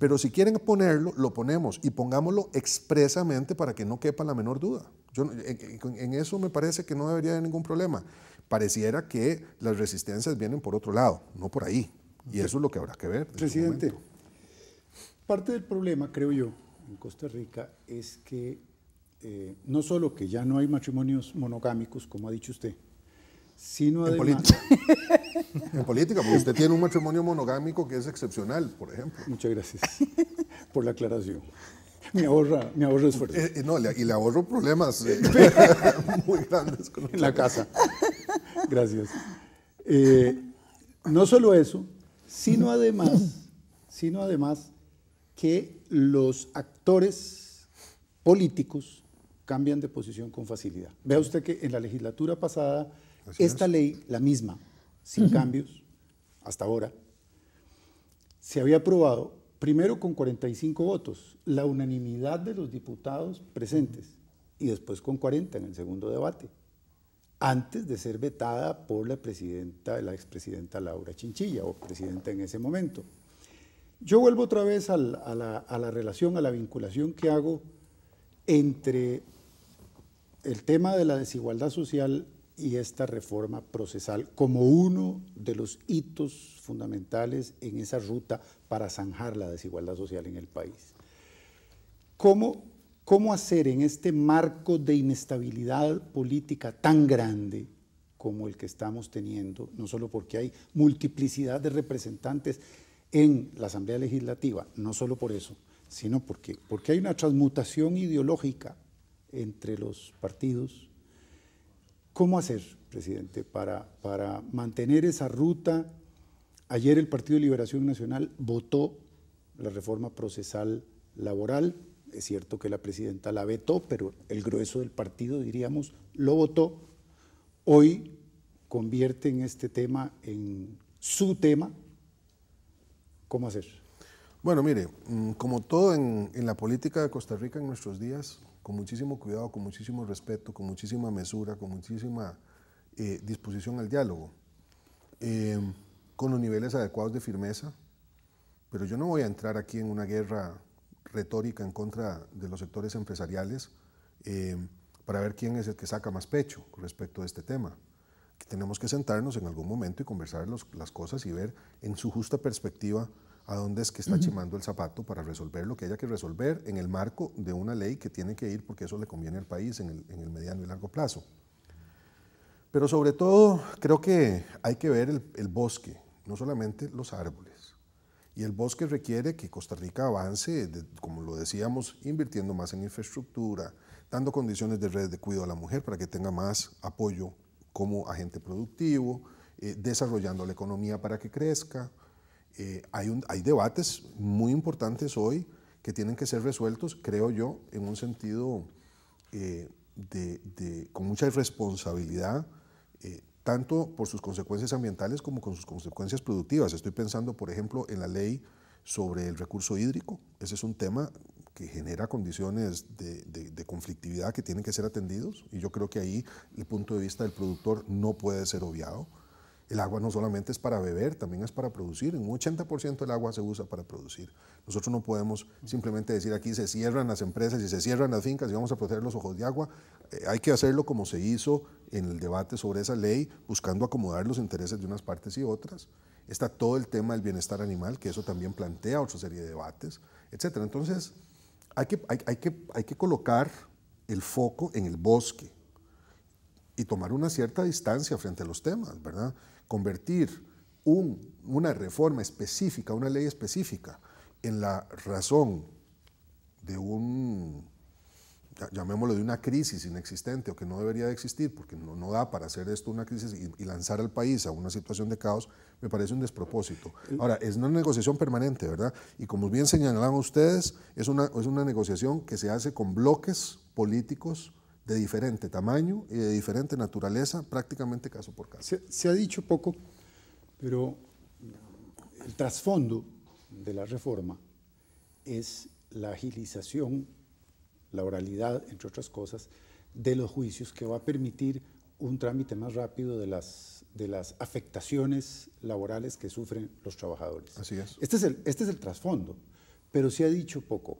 Pero si quieren ponerlo, lo ponemos y pongámoslo expresamente para que no quepa la menor duda. Yo, en, en eso me parece que no debería haber ningún problema. Pareciera que las resistencias vienen por otro lado, no por ahí. Y eso es lo que habrá que ver. Presidente, parte del problema, creo yo, en Costa Rica es que eh, no solo que ya no hay matrimonios monogámicos, como ha dicho usted, sino además... Política. en política, porque usted tiene un matrimonio monogámico que es excepcional, por ejemplo. Muchas gracias por la aclaración. Me ahorra, me esfuerzo. Eh, eh, no, y le ahorro problemas muy grandes. Con en la casa. Gracias. no solo eso, sino además, sino además que los actores políticos cambian de posición con facilidad. Vea usted que en la legislatura pasada, esta ley, la misma, sin cambios, hasta ahora, se había aprobado primero con 45 votos, la unanimidad de los diputados presentes, y después con 40 en el segundo debate, antes de ser vetada por la presidenta, la expresidenta Laura Chinchilla, o presidenta en ese momento. Yo vuelvo otra vez a la relación, a la vinculación que hago entre el tema de la desigualdad social y esta reforma procesal como uno de los hitos fundamentales en esa ruta para zanjar la desigualdad social en el país. ¿Cómo, cómo hacer en este marco de inestabilidad política tan grande como el que estamos teniendo, no solo porque hay multiplicidad de representantes en la Asamblea Legislativa, no solo por eso, sino porque, porque hay una transmutación ideológica entre los partidos. ¿Cómo hacer, presidente, para, para mantener esa ruta? Ayer el Partido de Liberación Nacional votó la reforma procesal laboral. Es cierto que la presidenta la vetó, pero el grueso del partido, diríamos, lo votó. Hoy convierte en este tema en su tema. ¿Cómo hacer? Bueno, mire, mm, como todo en, en la política de Costa Rica en nuestros días, con muchísimo cuidado, con muchísimo respeto, con muchísima mesura, con muchísima eh, disposición al diálogo, eh, con los niveles adecuados de firmeza. Pero yo no voy a entrar aquí en una guerra retórica en contra de los sectores empresariales eh, para ver quién es el que saca más pecho respecto a este tema. tenemos que sentarnos en algún momento y conversar los, las cosas y ver en su justa perspectiva a dónde es que está chimando el zapato para resolver lo que haya que resolver en el marco de una ley que tiene que ir porque eso le conviene al país en el, mediano y largo plazo. Pero sobre todo creo que hay que ver el, bosque, no solamente los árboles. Y el bosque requiere que Costa Rica avance, como lo decíamos, invirtiendo más en infraestructura, dando condiciones de red de cuidado a la mujer para que tenga más apoyo como agente productivo, eh, desarrollando la economía para que crezca, eh, hay, debates muy importantes hoy que tienen que ser resueltos, creo yo, en un sentido eh, con mucha responsabilidad, eh, tanto por sus consecuencias ambientales como con sus consecuencias productivas. Estoy pensando, por ejemplo, en la ley sobre el recurso hídrico. Ese es un tema que genera condiciones de conflictividad que tienen que ser atendidos y yo creo que ahí el punto de vista del productor no puede ser obviado. El agua no solamente es para beber, también es para producir. En un 80% del agua se usa para producir. Nosotros no podemos simplemente decir aquí se cierran las empresas y se cierran las fincas y vamos a proteger los ojos de agua. Eh, hay que hacerlo como se hizo en el debate sobre esa ley, buscando acomodar los intereses de unas partes y otras. Está todo el tema del bienestar animal, que eso también plantea otra serie de debates, etc. Entonces, hay que, que, hay que colocar el foco en el bosque y tomar una cierta distancia frente a los temas, ¿verdad? convertir una reforma específica, una ley específica, en la razón de un, llamémoslo de una crisis inexistente o que no debería de existir, porque no, da para hacer esto una crisis y, lanzar al país a una situación de caos, me parece un despropósito. Ahora, es una negociación permanente, ¿verdad? Y como bien señalaban ustedes, es es una negociación que se hace con bloques políticos de diferente tamaño y de diferente naturaleza, prácticamente caso por caso. Se, ha dicho poco, pero el trasfondo de la reforma es la agilización, la oralidad, entre otras cosas, de los juicios que va a permitir un trámite más rápido de las, de las afectaciones laborales que sufren los trabajadores. Así es. Este es el, este es el trasfondo, pero se ha dicho poco.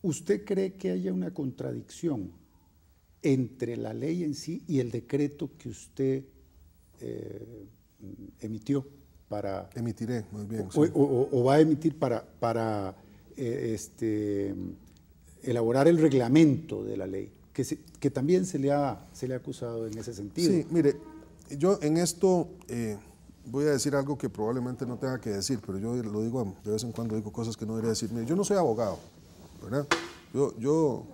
¿Usted cree que haya una contradicción entre la ley en sí y el decreto que usted eh, emitió para... Emitiré, muy bien. O, va a emitir para, para eh, este, elaborar el reglamento de la ley, que, también se le, ha, se le ha acusado en ese sentido. Sí, mire, yo en esto eh, voy a decir algo que probablemente no tenga que decir, pero yo lo digo de vez en cuando, digo cosas que no debería decir. Mire, yo no soy abogado, ¿verdad? Yo, yo,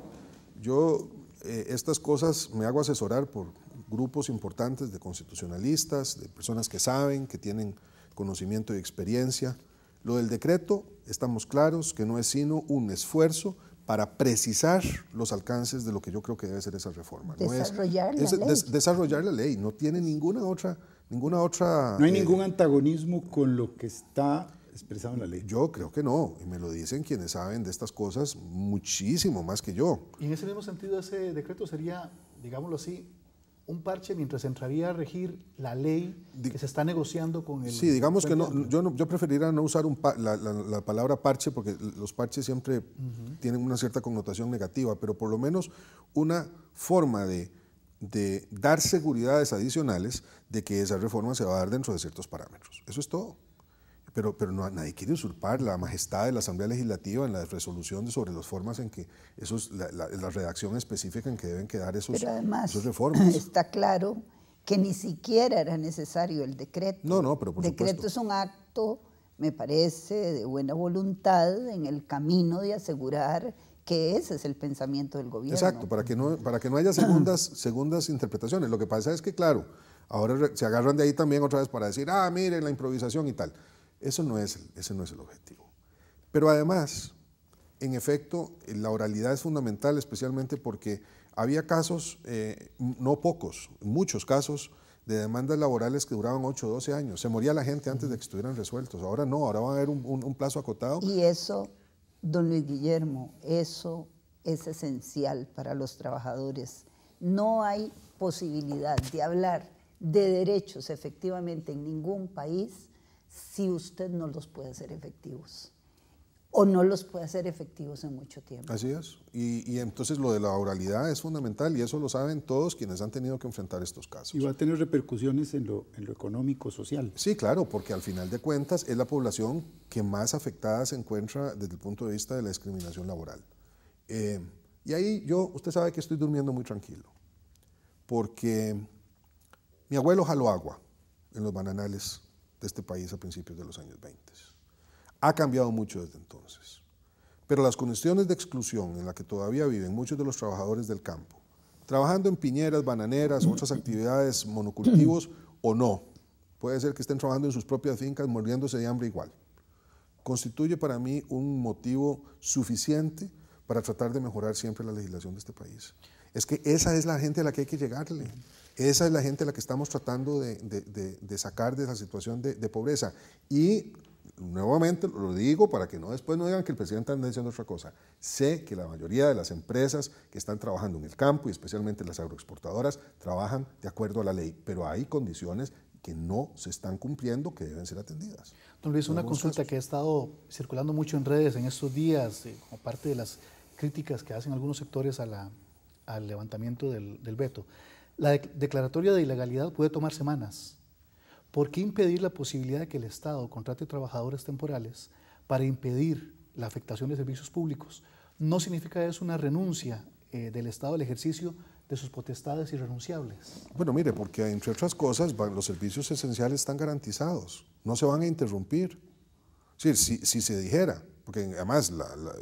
yo eh, estas cosas me hago asesorar por grupos importantes de constitucionalistas, de personas que saben, que tienen conocimiento y experiencia. Lo del decreto, estamos claros que no es sino un esfuerzo para precisar los alcances de lo que yo creo que debe ser esa reforma. Desarrollar es, la ley. desarrollar la ley, no tiene ninguna otra... Ninguna otra no hay eh, ningún antagonismo con lo que está expresado en la ley? Yo creo que no, y me lo dicen quienes saben de estas cosas muchísimo más que yo. Y en ese mismo sentido, ese decreto sería, digámoslo así, un parche mientras entraría a regir la ley que se está negociando con el... Sí, digamos que no, yo, yo preferiría no usar la, palabra parche porque los parches siempre tienen una cierta connotación negativa, pero por lo menos una forma de, de dar seguridades adicionales de que esa reforma se va a dar dentro de ciertos parámetros. Eso es todo pero, nadie quiere usurpar la majestad de la Asamblea Legislativa en la resolución sobre las formas en que esos, la, la, redacción específica en que deben quedar esos, pero además, reformas. Está claro que ni siquiera era necesario el decreto. No, no, pero por supuesto. decreto es un acto, me parece, de buena voluntad en el camino de asegurar que ese es el pensamiento del gobierno. Exacto, para que no, para que no haya segundas, segundas interpretaciones. Lo que pasa es que, claro, ahora se agarran de ahí también otra vez para decir, ah, miren la improvisación y tal. Eso no es, ese no es el objetivo. Pero además, en efecto, eh, la oralidad es fundamental, especialmente porque había casos, eh, no pocos, muchos casos de demandas laborales que duraban 8 o 12 años. Se moría la gente antes de que estuvieran resueltos. Ahora no, ahora va a haber un plazo acotado. Y eso, don Luis Guillermo, eso es esencial para los trabajadores. No hay posibilidad de hablar de derechos efectivamente en ningún país si usted no los puede hacer efectivos o no los puede hacer efectivos en mucho tiempo. Así es. Y, y, entonces lo de la oralidad es fundamental y eso lo saben todos quienes han tenido que enfrentar estos casos. Y va a tener repercusiones en lo, en lo económico, social. Sí, claro, porque al final de cuentas es la población que más afectada se encuentra desde el punto de vista de la discriminación laboral. Eh, y ahí yo, usted sabe que estoy durmiendo muy tranquilo, porque mi abuelo jaló agua en los bananales de este país a principios de los años 20. Ha cambiado mucho desde entonces, pero las condiciones de exclusión en las que todavía viven muchos de los trabajadores del campo, trabajando en piñeras, bananeras, otras actividades monocultivos o no, puede ser que estén trabajando en sus propias fincas muriéndose de hambre igual, constituye para mí un motivo suficiente para tratar de mejorar siempre la legislación de este país. Es que esa es la gente a la que hay que llegarle. Esa es la gente a la que estamos tratando de, sacar de esa situación de, pobreza. Y nuevamente lo digo para que no después no digan que el presidente anda diciendo otra cosa. Sé que la mayoría de las empresas que están trabajando en el campo y especialmente las agroexportadoras trabajan de acuerdo a la ley, pero hay condiciones que no se están cumpliendo que deben ser atendidas. Don Luis, una consulta que ha estado circulando mucho en redes en estos días, eh, como parte de las críticas que hacen algunos sectores al levantamiento del veto. La declaratoria de ilegalidad puede tomar semanas. ¿Por qué impedir la posibilidad de que el Estado contrate trabajadores temporales para impedir la afectación de servicios públicos? No significa eso una renuncia eh, del Estado al ejercicio de sus potestades irrenunciables. Bueno, mire, porque entre otras cosas los servicios esenciales están garantizados, no se van a interrumpir. Sí, si, si, se dijera, porque además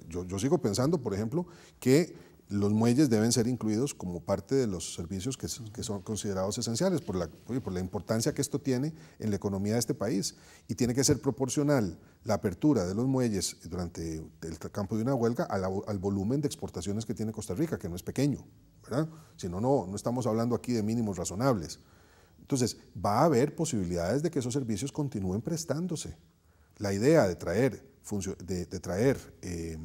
yo, yo sigo pensando, por ejemplo, que los muelles deben ser incluidos como parte de los servicios que, son considerados esenciales por la, por la, importancia que esto tiene en la economía de este país. Y tiene que ser proporcional la apertura de los muelles durante el campo de una huelga al, volumen de exportaciones que tiene Costa Rica, que no es pequeño. Si no, no, no estamos hablando aquí de mínimos razonables. Entonces, va a haber posibilidades de que esos servicios continúen prestándose. La idea de traer, de, traer eh,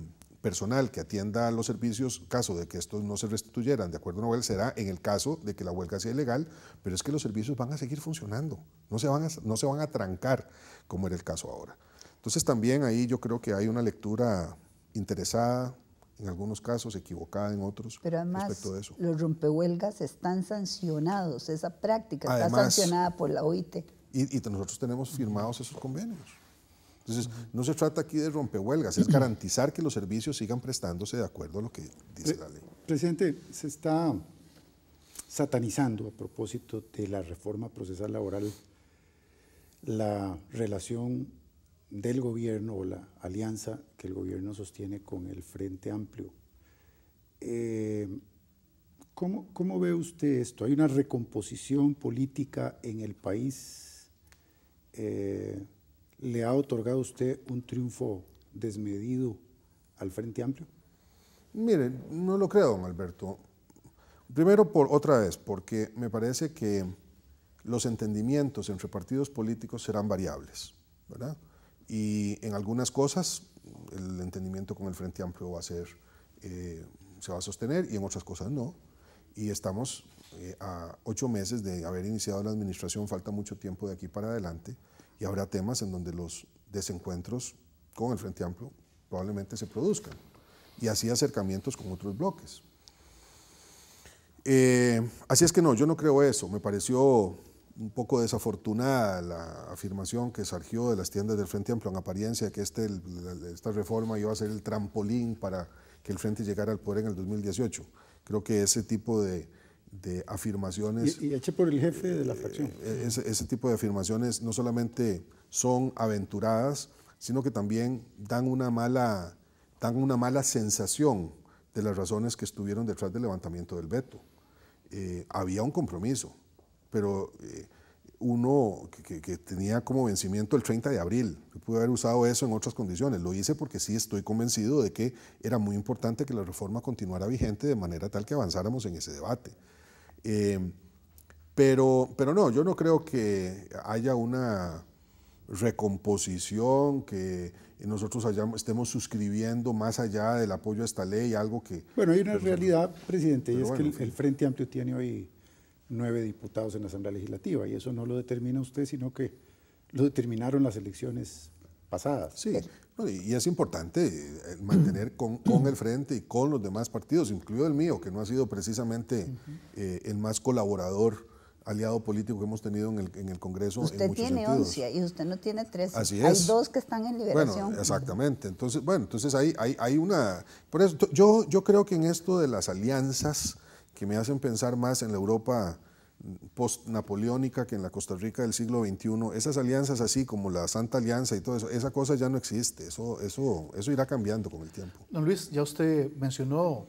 personal que atienda los servicios, caso de que estos no se restituyeran de acuerdo a una huelga, será en el caso de que la huelga sea ilegal, pero es que los servicios van a seguir funcionando, no se van a, no se van a trancar como era el caso ahora. Entonces también ahí yo creo que hay una lectura interesada, en algunos casos equivocada en otros. Pero además, respecto de eso. los rompehuelgas están sancionados, esa práctica está sancionada por la OIT. y nosotros tenemos firmados esos convenios. Entonces, no se trata aquí de rompehuelgas, es garantizar que los servicios sigan prestándose de acuerdo a lo que dice la ley. Presidente, se está satanizando a propósito de la reforma procesal laboral la relación del gobierno o la alianza que el gobierno sostiene con el Frente Amplio. Eh, ¿cómo, ve usted esto? ¿Hay una recomposición política en el país? Eh, ¿Le ha otorgado usted un triunfo desmedido al Frente Amplio? Mire, no lo creo, don Alberto. Primero, por otra vez, porque me parece que los entendimientos entre partidos políticos serán variables, ¿verdad? Y en algunas cosas el entendimiento con el Frente Amplio va a ser, eh, se va a sostener y en otras cosas no. Y estamos eh, a ocho meses de haber iniciado la administración, falta mucho tiempo de aquí para adelante. Y habrá temas en donde los desencuentros con el Frente Amplio probablemente se produzcan. Y así acercamientos con otros bloques. Eh, así es que no, yo no creo eso. Me pareció un poco desafortunada la afirmación que surgió de las tiendas del Frente Amplio en apariencia de que este, esta reforma iba a ser el trampolín para que el Frente llegara al poder en el 2018. Creo que ese tipo de de afirmaciones. Y, eche por el jefe de la facción eh, eh, Ese, tipo de afirmaciones no solamente son aventuradas, sino que también dan una mala, dan una mala sensación de las razones que estuvieron detrás del levantamiento del veto. Eh, había un compromiso, pero uno que, que, tenía como vencimiento el 30 de abril. pude haber usado eso en otras condiciones. Lo hice porque sí estoy convencido de que era muy importante que la reforma continuara vigente de manera tal que avanzáramos en ese debate. Em, pero, pero no, yo no creo que haya una recomposición, que nosotros hayamos, estemos suscribiendo más allá del apoyo a esta ley, algo que... Bueno, hay una pues, realidad, presidente, y es que el, Frente Amplio tiene hoy nueve diputados en la Asamblea Legislativa, y eso no lo determina usted, sino que lo determinaron las elecciones pasadas. Sí, y es importante eh, mantener con, el frente y con los demás partidos, incluido el mío, que no ha sido precisamente eh, el más colaborador aliado político que hemos tenido en el, Congreso. Usted tiene sentidos. 11 y usted no tiene 13. Así es. Hay dos que están en liberación. Bueno, exactamente. Entonces, bueno, entonces hay, hay, hay una... Por eso, yo, yo creo que en esto de las alianzas que me hacen pensar más en la Europa post-napoleónica que en la Costa Rica del siglo XXI, esas alianzas así como la Santa Alianza y todo eso, esa cosa ya no existe, eso, eso, eso irá cambiando con el tiempo. Don Luis, ya usted mencionó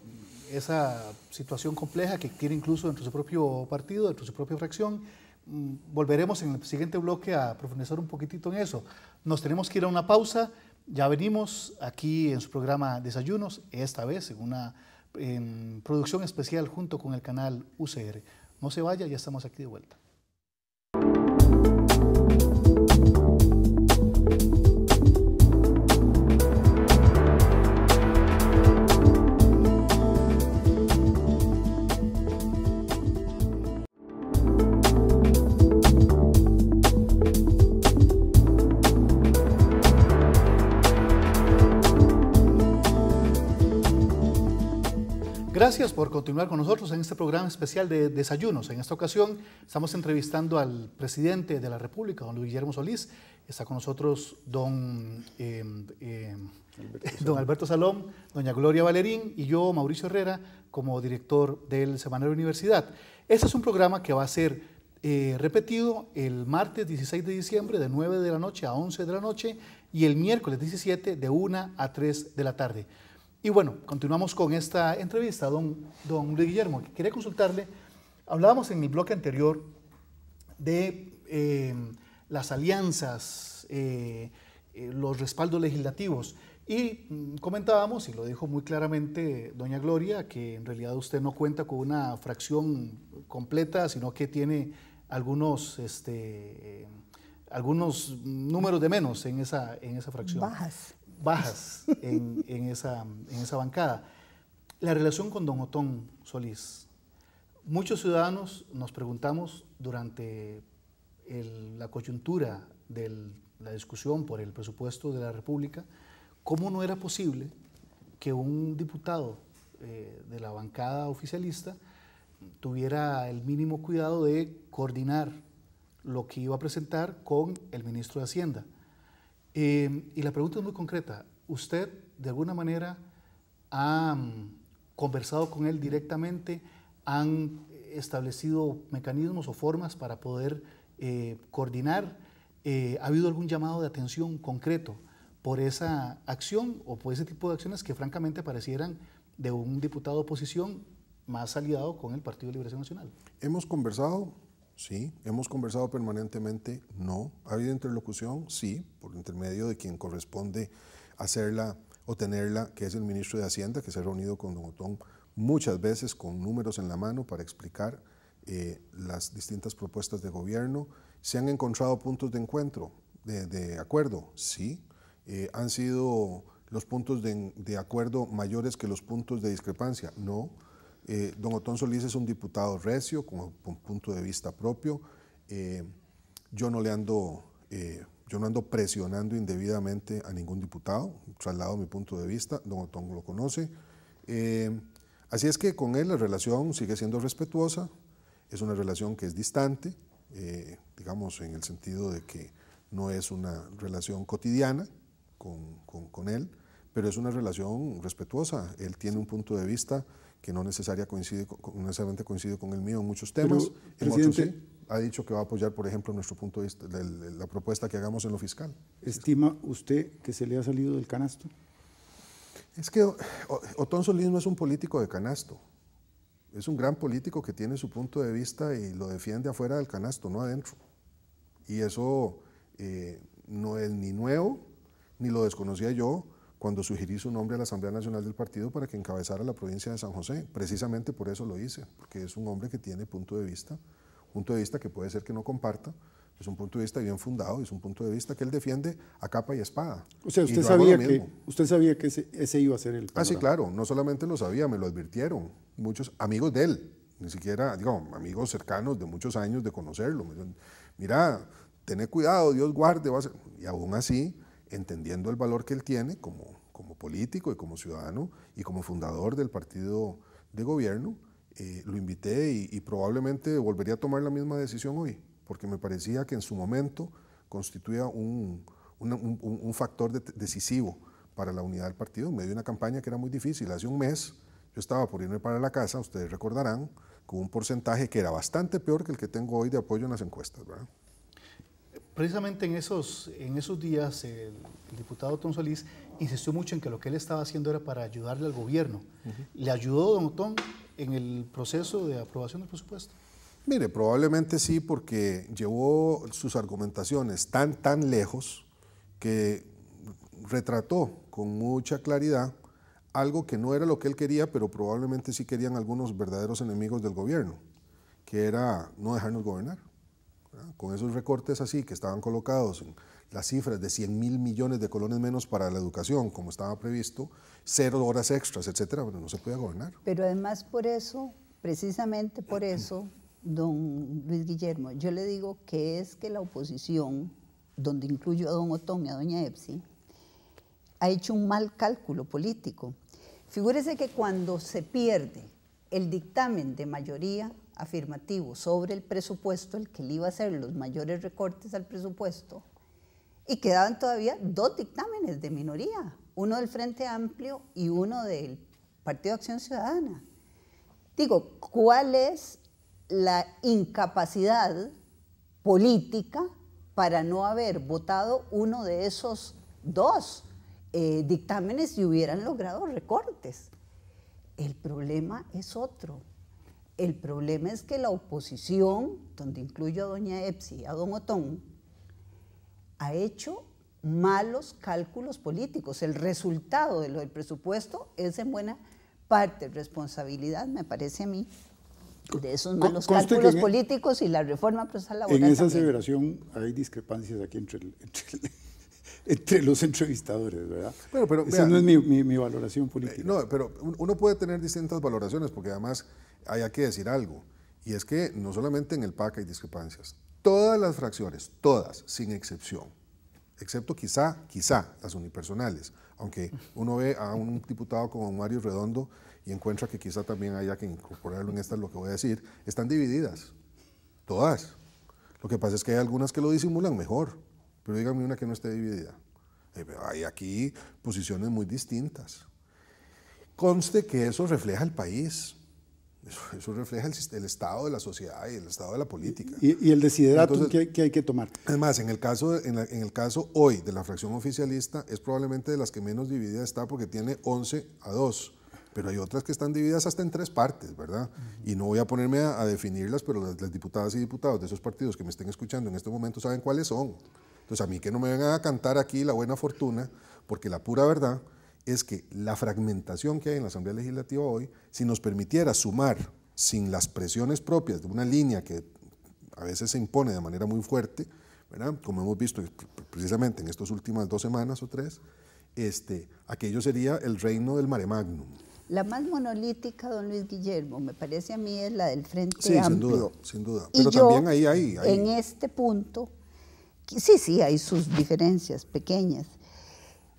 esa situación compleja que quiere incluso dentro de su propio partido, dentro de su propia fracción. Mm, volveremos en el siguiente bloque a profundizar un poquitito en eso. Nos tenemos que ir a una pausa, ya venimos aquí en su programa Desayunos, esta vez en una producción especial junto con el canal UCR. No se vaya, ya estamos aquí de vuelta. gracias por continuar con nosotros en este programa especial de desayunos. En esta ocasión estamos entrevistando al presidente de la República, don Luis Guillermo Solís. Está con nosotros don, eh, Alberto eh, don Salom, doña Gloria Valerín y yo, Mauricio Herrera, como director del Semanario Universidad. Este es un programa que va a ser eh, repetido el martes 16 de diciembre de 9 de la noche a 11 de la noche y el miércoles 17 de 1 a 3 de la tarde. Y bueno, continuamos con esta entrevista, don, don Luis Guillermo. Quería consultarle, hablábamos en mi bloque anterior de eh, las alianzas, eh, eh, los respaldos legislativos. Y mm, comentábamos, y lo dijo muy claramente doña Gloria, que en realidad usted no cuenta con una fracción completa, sino que tiene algunos, este, algunos números de menos en esa, en esa fracción. Bajas bajas en, esa, bancada. La relación con don Otón Solís. Muchos ciudadanos nos preguntamos durante la coyuntura de la discusión por el presupuesto de la República, cómo no era posible que un diputado eh, de la bancada oficialista tuviera el mínimo cuidado de coordinar lo que iba a presentar con el ministro de Hacienda. Em, y la pregunta es muy concreta. ¿Usted de alguna manera ha mm, conversado con él directamente? ¿Han establecido mecanismos o formas para poder eh, coordinar? Eh, ¿Ha habido algún llamado de atención concreto por esa acción o por ese tipo de acciones que francamente parecieran de un diputado de oposición más aliado con el Partido de Liberación Nacional? Hemos conversado Sí, hemos conversado permanentemente, no. ¿Ha habido interlocución? Sí, por intermedio de quien corresponde hacerla o tenerla, que es el ministro de Hacienda, que se ha reunido con Don Otón muchas veces con números en la mano para explicar eh, las distintas propuestas de gobierno. ¿Se han encontrado puntos de encuentro, de, acuerdo? Sí. Eh, ¿Han sido los puntos de acuerdo mayores que los puntos de discrepancia? No eh, don Otón Solís es un diputado recio, con, un punto de vista propio. Eh, yo no le ando, eh, yo no ando presionando indebidamente a ningún diputado, traslado mi punto de vista, don Otón lo conoce. así es que con él la relación sigue siendo respetuosa, es una relación que es distante, digamos en el sentido de que no es una relación cotidiana con, con él, pero es una relación respetuosa. Él tiene un punto de vista que no necesariamente coincide, con, con el mío en muchos temas. El presidente, ha dicho que va a apoyar, por ejemplo, nuestro punto de de la propuesta que hagamos en lo fiscal. ¿Estima usted que se le ha salido del canasto? Es que Otón Solís no es un político de canasto. Es un gran político que tiene su punto de vista y lo defiende afuera del canasto, no adentro. Y eso eh, no es ni nuevo, ni lo desconocía yo, cuando sugerí su nombre a la Asamblea Nacional del Partido para que encabezara la provincia de San José. Precisamente por eso lo hice, porque es un hombre que tiene punto de vista, punto de vista que puede ser que no comparta, es un punto de vista bien fundado, es un punto de vista que él defiende a capa y espada. O sea, usted, sabía que, usted sabía que ese, iba a ser el... Ah, sí, claro, no solamente lo sabía, me lo advirtieron muchos amigos de él, ni siquiera, digo, amigos cercanos de muchos años de conocerlo. Mira, tené cuidado, Dios guarde, y aún así entendiendo el valor que él tiene como, como político y como ciudadano y como fundador del partido de gobierno, eh, lo invité y, probablemente volvería a tomar la misma decisión hoy, porque me parecía que en su momento constituía un, un, factor decisivo para la unidad del partido en medio de una campaña que era muy difícil. Hace un mes yo estaba por irme para la casa, ustedes recordarán, con un porcentaje que era bastante peor que el que tengo hoy de apoyo en las encuestas. ¿verdad? precisamente en esos, en esos días el, diputado Tom Solís insistió mucho en que lo que él estaba haciendo era para ayudarle al gobierno. ¿Le ayudó don Otón en el proceso de aprobación del presupuesto? Mire, probablemente sí, porque llevó sus argumentaciones tan, tan lejos que retrató con mucha claridad algo que no era lo que él quería, pero probablemente sí querían algunos verdaderos enemigos del gobierno, que era no dejarnos gobernar. Con esos recortes así que estaban colocados en las cifras de 100 mil millones de colones menos para la educación, como estaba previsto, cero horas extras, etcétera, bueno, no se podía gobernar. Pero además por eso, precisamente por eso, don Luis Guillermo, yo le digo que es que la oposición, donde incluyo a don Otón y a doña Epsi, ha hecho un mal cálculo político. Figúrese que cuando se pierde el dictamen de mayoría, afirmativo sobre el presupuesto, el que le iba a hacer los mayores recortes al presupuesto, y quedaban todavía dos dictámenes de minoría, uno del Frente Amplio y uno del Partido de Acción Ciudadana. Digo, ¿cuál es la incapacidad política para no haber votado uno de esos dos eh, dictámenes y hubieran logrado recortes? El problema es otro el problema es que la oposición, donde incluyo a doña Epsi, a don Otón, ha hecho malos cálculos políticos. El resultado del presupuesto es en buena parte responsabilidad, me parece a mí, de esos malos cálculos e- políticos y la reforma procesal laboral. En esa aseveración hay discrepancias aquí entre entre el entre los entrevistadores, ¿verdad? pero, Esa no es mi, eh, valoración política. Eh, no, pero uno puede tener distintas valoraciones porque además hay que decir algo. Y es que no solamente en el PAC hay discrepancias. Todas las fracciones, todas, sin excepción, excepto quizá, quizá las unipersonales, aunque uno ve a un diputado como Mario Redondo y encuentra que quizá también haya que incorporarlo en esta, lo que voy a decir, están divididas, todas. Lo que pasa es que hay algunas que lo disimulan mejor, pero díganme una que no esté dividida. Eh, hay aquí posiciones muy distintas. Conste que eso refleja el país. Eso, refleja el, estado de la sociedad y el estado de la política. Y, el desiderato que, hay que tomar. Además, en el, caso, en, el caso hoy de la fracción oficialista, es probablemente de las que menos dividida está porque tiene 11 a 2. Pero hay otras que están divididas hasta en tres partes, ¿verdad? Y no voy a ponerme a, definirlas, pero las, diputadas y diputados de esos partidos que me estén escuchando en este momento saben cuáles son. Entonces, a mí que no me vengan a cantar aquí la buena fortuna, porque la pura verdad es que la fragmentación que hay en la Asamblea Legislativa hoy, si nos permitiera sumar sin las presiones propias de una línea que a veces se impone de manera muy fuerte, ¿verdad? como hemos visto precisamente en estas últimas dos semanas o tres, este, aquello sería el reino del mare magnum. La más monolítica, don Luis Guillermo, me parece a mí es la del Frente sí, sin duda, sin duda. Pero también ahí, ahí, ahí, En este punto sí, sí, hay sus diferencias pequeñas.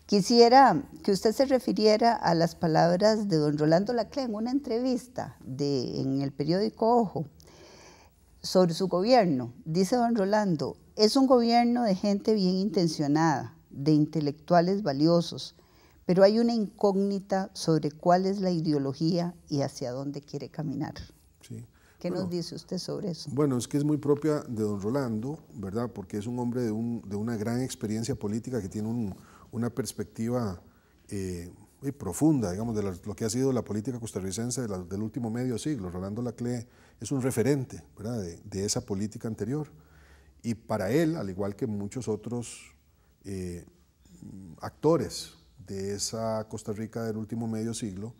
Quisiera que usted se refiriera a las palabras de don Rolando Laclé en una entrevista en el periódico Ojo sobre su gobierno. Dice don Rolando, es un gobierno de gente bien intencionada, de intelectuales valiosos, pero hay una incógnita sobre cuál es la ideología y hacia dónde quiere caminar. ¿Qué nos dice usted sobre eso? Bueno, es que es muy propia de don Rolando, ¿verdad? Porque es un hombre de, una gran experiencia política que tiene una perspectiva eh, muy profunda, digamos, de lo que ha sido la política costarricense del último medio siglo. Rolando Laclé es un referente, ¿verdad? De, esa política anterior. Y para él, al igual que muchos otros eh, actores de esa Costa Rica del último medio siglo,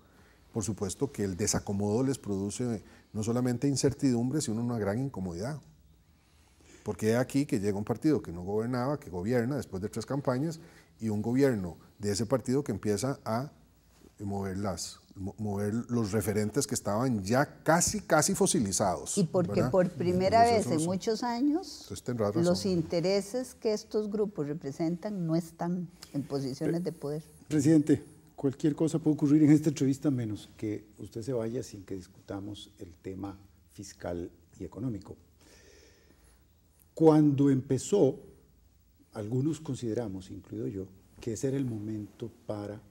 por supuesto que el desacomodo les produce no solamente incertidumbre, sino una gran incomodidad. Porque es aquí que llega un partido que no gobernaba, que gobierna después de tres campañas, y un gobierno de ese partido que empieza a mover, las, mover los referentes que estaban ya casi, casi fosilizados. Y porque por eh, primera vez en muchos años, los intereses que estos grupos representan no están en posiciones de poder. Presidente, Cualquier cosa puede ocurrir en esta entrevista menos que usted se vaya sin que discutamos el tema fiscal y económico. Cuando empezó, algunos consideramos, incluido yo, que ese era el momento para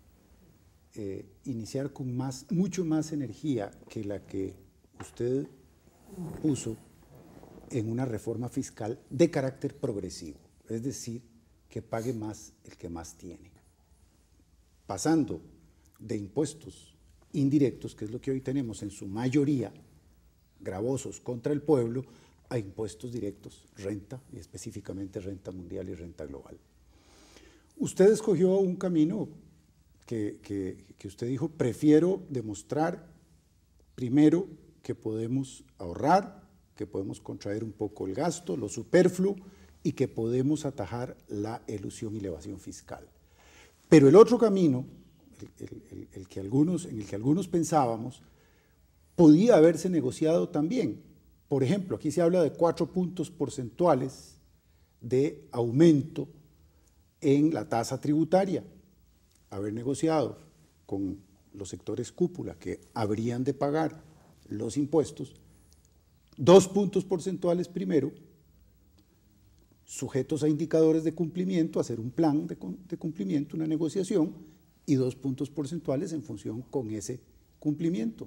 eh, iniciar con más, mucho más energía que la que usted puso en una reforma fiscal de carácter progresivo, es decir, que pague más el que más tiene pasando de impuestos indirectos, que es lo que hoy tenemos en su mayoría, gravosos contra el pueblo, a impuestos directos, renta, y específicamente renta mundial y renta global. Usted escogió un camino que, usted dijo, prefiero demostrar primero que podemos ahorrar, que podemos contraer un poco el gasto, lo superfluo, y que podemos atajar la elusión y la evasión fiscal. Pero el otro camino, el, que algunos, en el que algunos pensábamos, podía haberse negociado también. Por ejemplo, aquí se habla de cuatro puntos porcentuales de aumento en la tasa tributaria. Haber negociado con los sectores cúpula que habrían de pagar los impuestos, dos puntos porcentuales primero sujetos a indicadores de cumplimiento, hacer un plan de, cumplimiento, una negociación y dos puntos porcentuales en función con ese cumplimiento.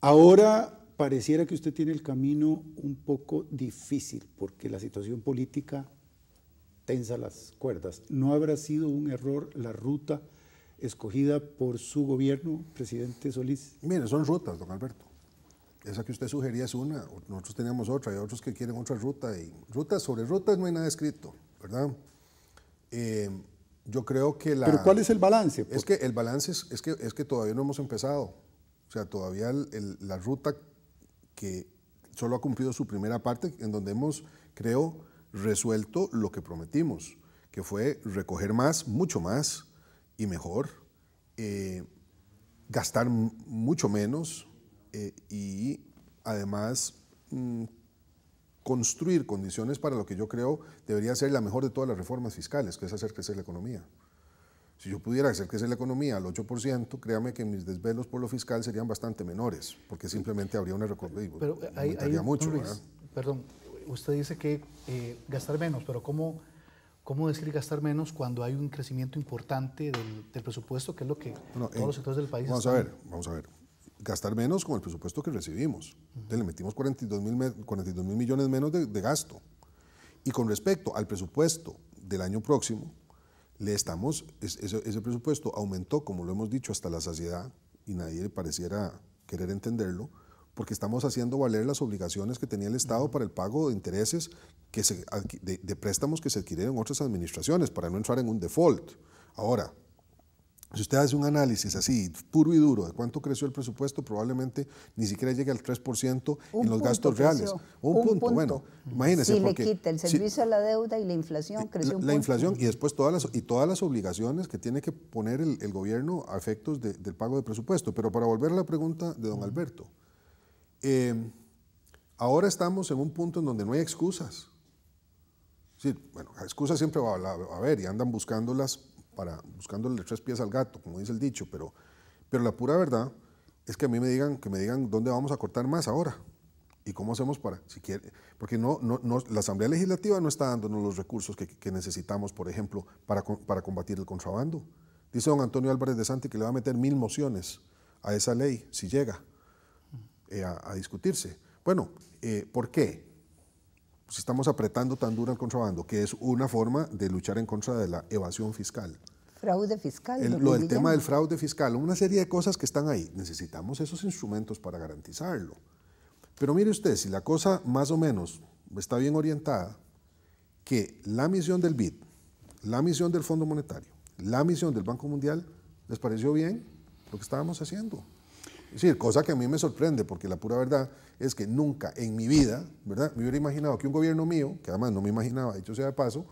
Ahora pareciera que usted tiene el camino un poco difícil porque la situación política tensa las cuerdas. ¿No habrá sido un error la ruta escogida por su gobierno, presidente Solís? Mire, son rutas, don Alberto esa que usted sugería es una, nosotros teníamos otra, hay otros que quieren otra ruta, y rutas sobre rutas no hay nada escrito, ¿verdad? Eh, yo creo que la... ¿Pero cuál es el balance? Es que el balance es, que, es que todavía no hemos empezado, o sea, todavía la ruta que solo ha cumplido su primera parte, en donde hemos, creo, resuelto lo que prometimos, que fue recoger más, mucho más y mejor, eh, gastar mucho menos, eh, y además mm, construir condiciones para lo que yo creo debería ser la mejor de todas las reformas fiscales, que es hacer crecer la economía. Si yo pudiera hacer crecer la economía al 8%, créame que mis desvelos por lo fiscal serían bastante menores, porque simplemente habría una recorrida Pero hay, eh, hay mucho, perdón, usted dice que eh, gastar menos, pero ¿cómo, ¿cómo decir gastar menos cuando hay un crecimiento importante del, presupuesto, que es lo que todos los sectores del país Vamos a ver, vamos a ver gastar menos con el presupuesto que recibimos. le metimos 42 mil, millones menos de, gasto. Y con respecto al presupuesto del año próximo, le estamos, ese, presupuesto aumentó, como lo hemos dicho, hasta la saciedad, y nadie pareciera querer entenderlo, porque estamos haciendo valer las obligaciones que tenía el Estado para el pago de intereses que de, préstamos que se adquirieron en otras administraciones, para no entrar en un default. Ahora, si usted hace un análisis así, puro y duro, de cuánto creció el presupuesto, probablemente ni siquiera llegue al 3% en los gastos reales. Un, punto, bueno, imagínese. Si le quita el servicio a la deuda y la inflación creció un punto. La inflación y después todas las, y todas las obligaciones que tiene que poner el, gobierno a efectos del pago de presupuesto. Pero para volver a la pregunta de don Alberto, eh, ahora estamos en un punto en donde no hay excusas. bueno, excusas siempre va a haber y andan buscándolas para buscándole tres pies al gato, como dice el dicho, pero, pero la pura verdad es que a mí me digan, que me digan dónde vamos a cortar más ahora y cómo hacemos para, si quiere, porque no, no, no la Asamblea Legislativa no está dándonos los recursos que, necesitamos, por ejemplo, para, para combatir el contrabando. Dice don Antonio Álvarez de Santi que le va a meter mil mociones a esa ley si llega eh, a, discutirse. Bueno, eh, ¿por qué? Si pues estamos apretando tan duro el contrabando, que es una forma de luchar en contra de la evasión fiscal. Fraude fiscal. lo, del tema del fraude fiscal, una serie de cosas que están ahí. Necesitamos esos instrumentos para garantizarlo. Pero mire usted, si la cosa más o menos está bien orientada, que la misión del BID, la misión del Fondo Monetario, la misión del Banco Mundial, ¿les pareció bien lo que estábamos haciendo? Es decir, cosa que a mí me sorprende, porque la pura verdad es que nunca en mi vida, ¿verdad? Me hubiera imaginado que un gobierno mío, que además no me imaginaba, dicho sea de paso,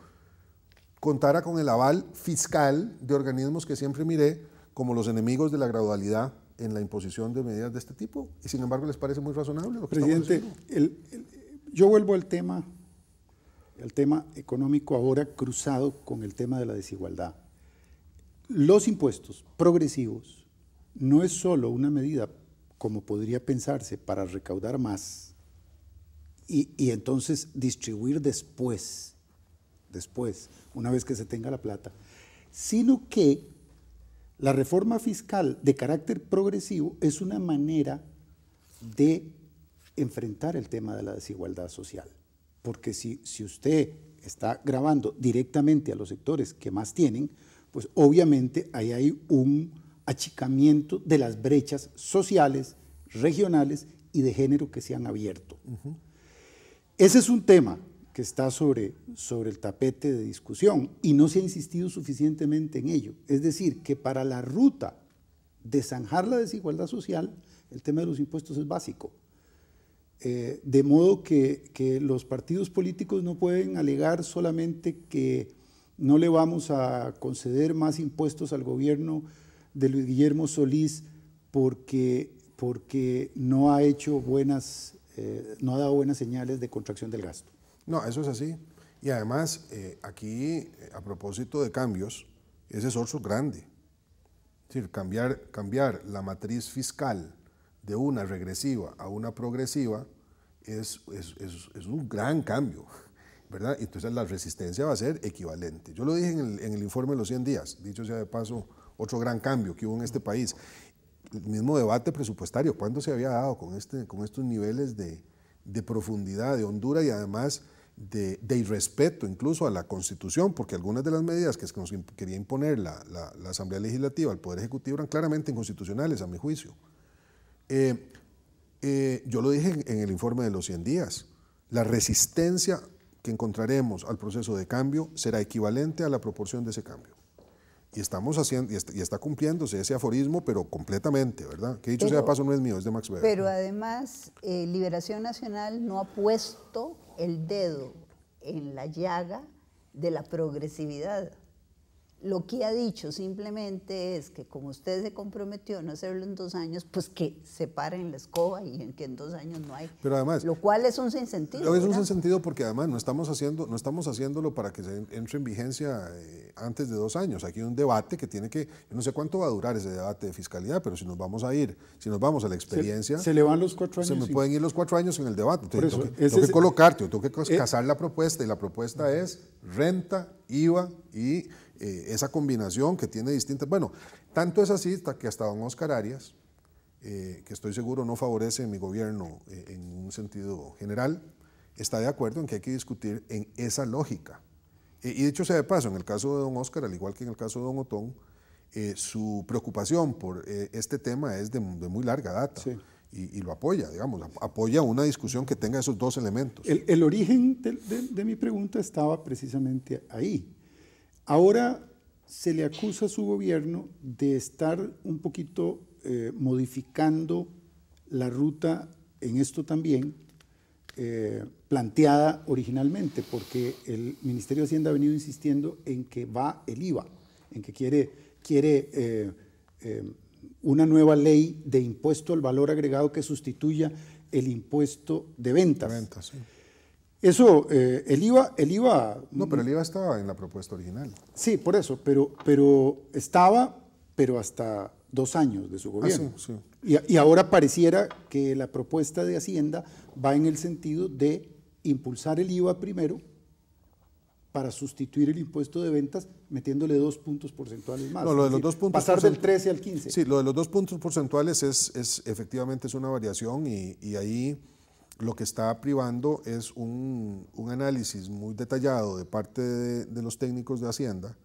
contara con el aval fiscal de organismos que siempre miré como los enemigos de la gradualidad en la imposición de medidas de este tipo. Y sin embargo, les parece muy razonable Presidente, yo vuelvo al tema, el tema económico ahora cruzado con el tema de la desigualdad. Los impuestos progresivos no es solo una medida, como podría pensarse, para recaudar más y, y entonces distribuir después después, una vez que se tenga la plata, sino que la reforma fiscal de carácter progresivo es una manera de enfrentar el tema de la desigualdad social. Porque si, si usted está grabando directamente a los sectores que más tienen, pues obviamente ahí hay un achicamiento de las brechas sociales, regionales y de género que se han abierto. Ese es un tema que está sobre, sobre el tapete de discusión y no se ha insistido suficientemente en ello. Es decir, que para la ruta de zanjar la desigualdad social, el tema de los impuestos es básico. Eh, de modo que, los partidos políticos no pueden alegar solamente que no le vamos a conceder más impuestos al gobierno de Luis Guillermo Solís porque, porque no ha hecho buenas, eh, no ha dado buenas señales de contracción del gasto. No, eso es así. Y además, eh, aquí, eh, a propósito de cambios, ese es grande. Es decir, cambiar, cambiar la matriz fiscal de una regresiva a una progresiva es, es, un gran cambio, ¿verdad? Entonces la resistencia va a ser equivalente. Yo lo dije en el, informe de los 100 días, dicho sea de paso, otro gran cambio que hubo en este país. El mismo debate presupuestario, ¿cuándo se había dado con, este, con estos niveles de, de profundidad de Honduras y además de, irrespeto incluso a la Constitución, porque algunas de las medidas que nos quería imponer la, Asamblea Legislativa al Poder Ejecutivo eran claramente inconstitucionales, a mi juicio. Eh, eh, yo lo dije en, en el informe de los 100 días, la resistencia que encontraremos al proceso de cambio será equivalente a la proporción de ese cambio. Y, estamos haciendo, y, está, cumpliéndose ese aforismo, pero completamente, ¿verdad? Que dicho sea paso, no es mío, es de Max Weber. Pero además, eh, Liberación Nacional no ha puesto el dedo en la llaga de la progresividad. Lo que ha dicho simplemente es que como usted se comprometió a no hacerlo en dos años, pues que se paren la escoba y que en dos años no hay. Pero además, lo cual es un sinsentido. Es un sinsentido porque además no estamos, haciendo, no estamos haciéndolo para que se entre en vigencia eh, antes de dos años. Aquí hay un debate que tiene que, no sé cuánto va a durar ese debate de fiscalidad, pero si nos vamos a ir, si nos vamos a la experiencia... Se, le van los cuatro años. Se me pueden ir los cuatro años en el debate. tengo, que, colocarte, tengo que eh, casar la propuesta y la propuesta es renta, IVA y eh, esa combinación que tiene distintas. Bueno, tanto es así que hasta don Oscar Arias, eh, que estoy seguro no favorece mi gobierno eh, en un sentido general, está de acuerdo en que hay que discutir en esa lógica. y dicho sea de paso, en el caso de don Oscar, al igual que en el caso de don Otón, su preocupación por este tema es de, muy larga data. Y, lo apoya, digamos, apoya una discusión que tenga esos dos elementos. El, origen de mi pregunta estaba precisamente ahí Ahora se le acusa a su gobierno de estar un poquito eh, modificando la ruta en esto también, eh, planteada originalmente, porque el Ministerio de Hacienda ha venido insistiendo en que va el IVA, en que quiere, eh, una nueva ley de impuesto al valor agregado que sustituya el impuesto de ventas. Eso, eh, el IVA, el IVA... No, pero el IVA estaba en la propuesta original. Sí, por eso, pero, pero estaba, pero hasta dos años de su ah, gobierno. sí, Y, ahora pareciera que la propuesta de Hacienda va en el sentido de impulsar el IVA primero para sustituir el impuesto de ventas metiéndole dos puntos porcentuales más. No, lo de los dos puntos pasar del 13 al 15. Sí, lo de los dos puntos porcentuales es, efectivamente es una variación y ahí lo que está privando es un, análisis muy detallado de parte de, los técnicos de Hacienda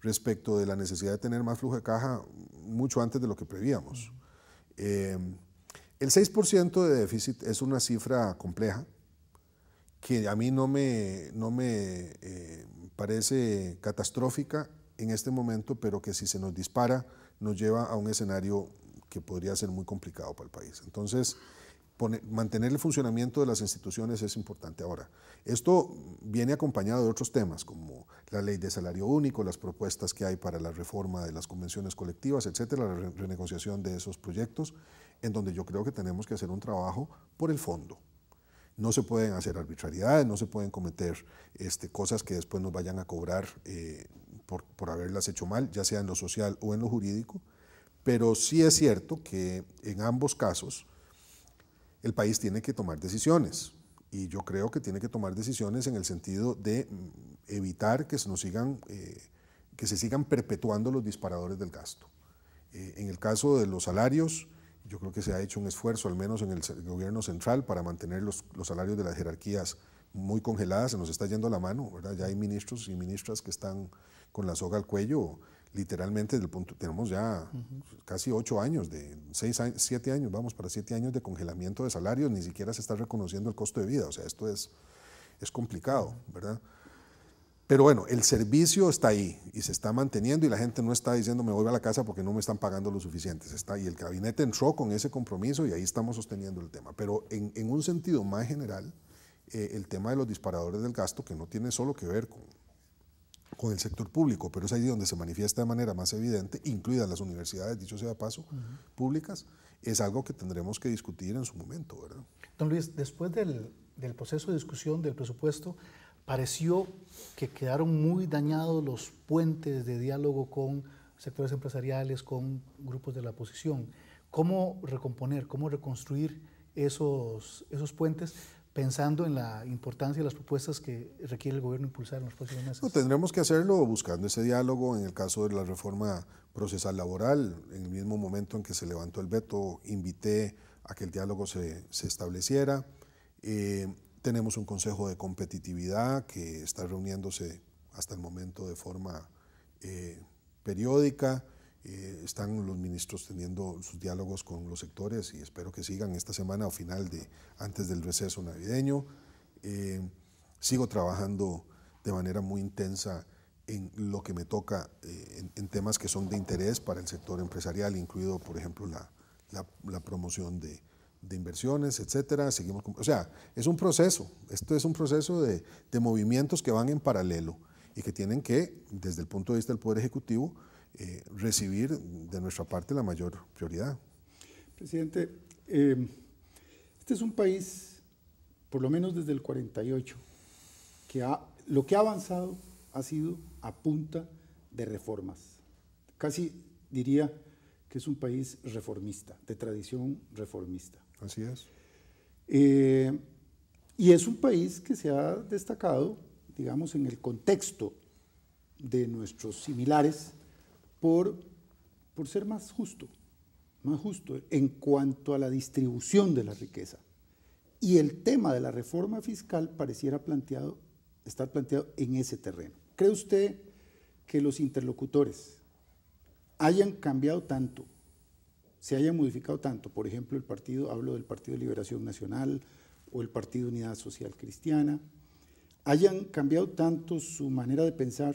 respecto de la necesidad de tener más flujo de caja mucho antes de lo que prevíamos. Eh, el 6% de déficit es una cifra compleja que a mí no me, no me eh, parece catastrófica en este momento, pero que si se nos dispara nos lleva a un escenario que podría ser muy complicado para el país. Entonces, mantener el funcionamiento de las instituciones es importante. Ahora, esto viene acompañado de otros temas como la ley de salario único, las propuestas que hay para la reforma de las convenciones colectivas, etcétera, la renegociación de esos proyectos, en donde yo creo que tenemos que hacer un trabajo por el fondo. No se pueden hacer arbitrariedades, no se pueden cometer este, cosas que después nos vayan a cobrar eh, por, por haberlas hecho mal, ya sea en lo social o en lo jurídico, pero sí es cierto que en ambos casos, el país tiene que tomar decisiones. Y yo creo que tiene que tomar decisiones en el sentido de mm, evitar que se, nos sigan, eh, que se sigan perpetuando los disparadores del gasto. Eh, en el caso de los salarios, yo creo que se ha hecho un esfuerzo, al menos en el gobierno central, para mantener los, salarios de las jerarquías muy congeladas, se nos está yendo la mano, Ya hay ministros y ministras que están con la soga al cuello literalmente desde punto, tenemos ya casi ocho años, de seis, siete años, vamos para siete años de congelamiento de salarios, ni siquiera se está reconociendo el costo de vida, o sea, esto es, es complicado, ¿verdad? Pero bueno, el servicio está ahí y se está manteniendo y la gente no está diciendo me voy a la casa porque no me están pagando lo suficiente. está, y el gabinete entró con ese compromiso y ahí estamos sosteniendo el tema. Pero en, un sentido más general, eh, el tema de los disparadores del gasto, que no tiene solo que ver con, con el sector público, pero es ahí donde se manifiesta de manera más evidente, incluidas las universidades, dicho sea paso, públicas, es algo que tendremos que discutir en su momento, ¿verdad? Don Luis, después del, del proceso de discusión del presupuesto, pareció que quedaron muy dañados los puentes de diálogo con sectores empresariales, con grupos de la oposición. ¿Cómo recomponer, cómo reconstruir esos, esos puentes pensando en la importancia de las propuestas que requiere el gobierno impulsar en los próximos meses? tendremos que hacerlo buscando ese diálogo en el caso de la reforma procesal laboral. En el mismo momento en que se levantó el veto, invité a que el diálogo se, estableciera. Eh, tenemos un Consejo de Competitividad que está reuniéndose hasta el momento de forma eh, periódica. Eh, están los ministros teniendo sus diálogos con los sectores y espero que sigan esta semana o final de antes del receso navideño. Eh, sigo trabajando de manera muy intensa en lo que me toca eh, en, temas que son de interés para el sector empresarial, incluido, por ejemplo, la, la, promoción de, de, inversiones, etcétera. Seguimos o sea, es un proceso. Esto es un proceso de, de movimientos que van en paralelo y que tienen que, desde el punto de vista del Poder Ejecutivo, eh, recibir de nuestra parte la mayor prioridad. Presidente, eh, este es un país, por lo menos desde el 48, que ha, lo que ha avanzado ha sido a punta de reformas. Casi diría que es un país reformista, de tradición reformista. Así es. Eh, y es un país que se ha destacado, digamos, en el contexto de nuestros similares por, ser más justo, más justo en cuanto a la distribución de la riqueza. Y el tema de la reforma fiscal pareciera planteado, estar planteado en ese terreno. ¿Cree usted que los interlocutores hayan cambiado tanto, se hayan modificado tanto? Por ejemplo, el partido, hablo del Partido de Liberación Nacional o el Partido Unidad Social Cristiana, hayan cambiado tanto su manera de pensar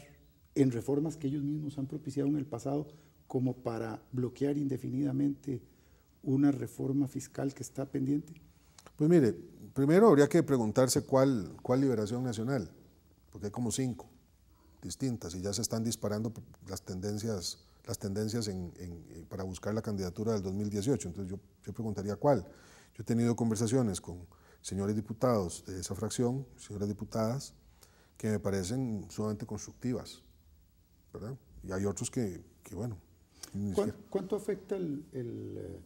en reformas que ellos mismos han propiciado en el pasado como para bloquear indefinidamente una reforma fiscal que está pendiente? Pues mire, primero habría que preguntarse cuál, cuál liberación nacional, porque hay como cinco distintas y ya se están disparando las tendencias, las tendencias eh, para buscar la candidatura del 2018. Entonces yo, yo preguntaría cuál. Yo he tenido conversaciones con señores diputados de esa fracción, señoras diputadas, que me parecen sumamente constructivas ¿verdad? Y hay otros que, bueno. ¿Cuánto, afecta el, eh,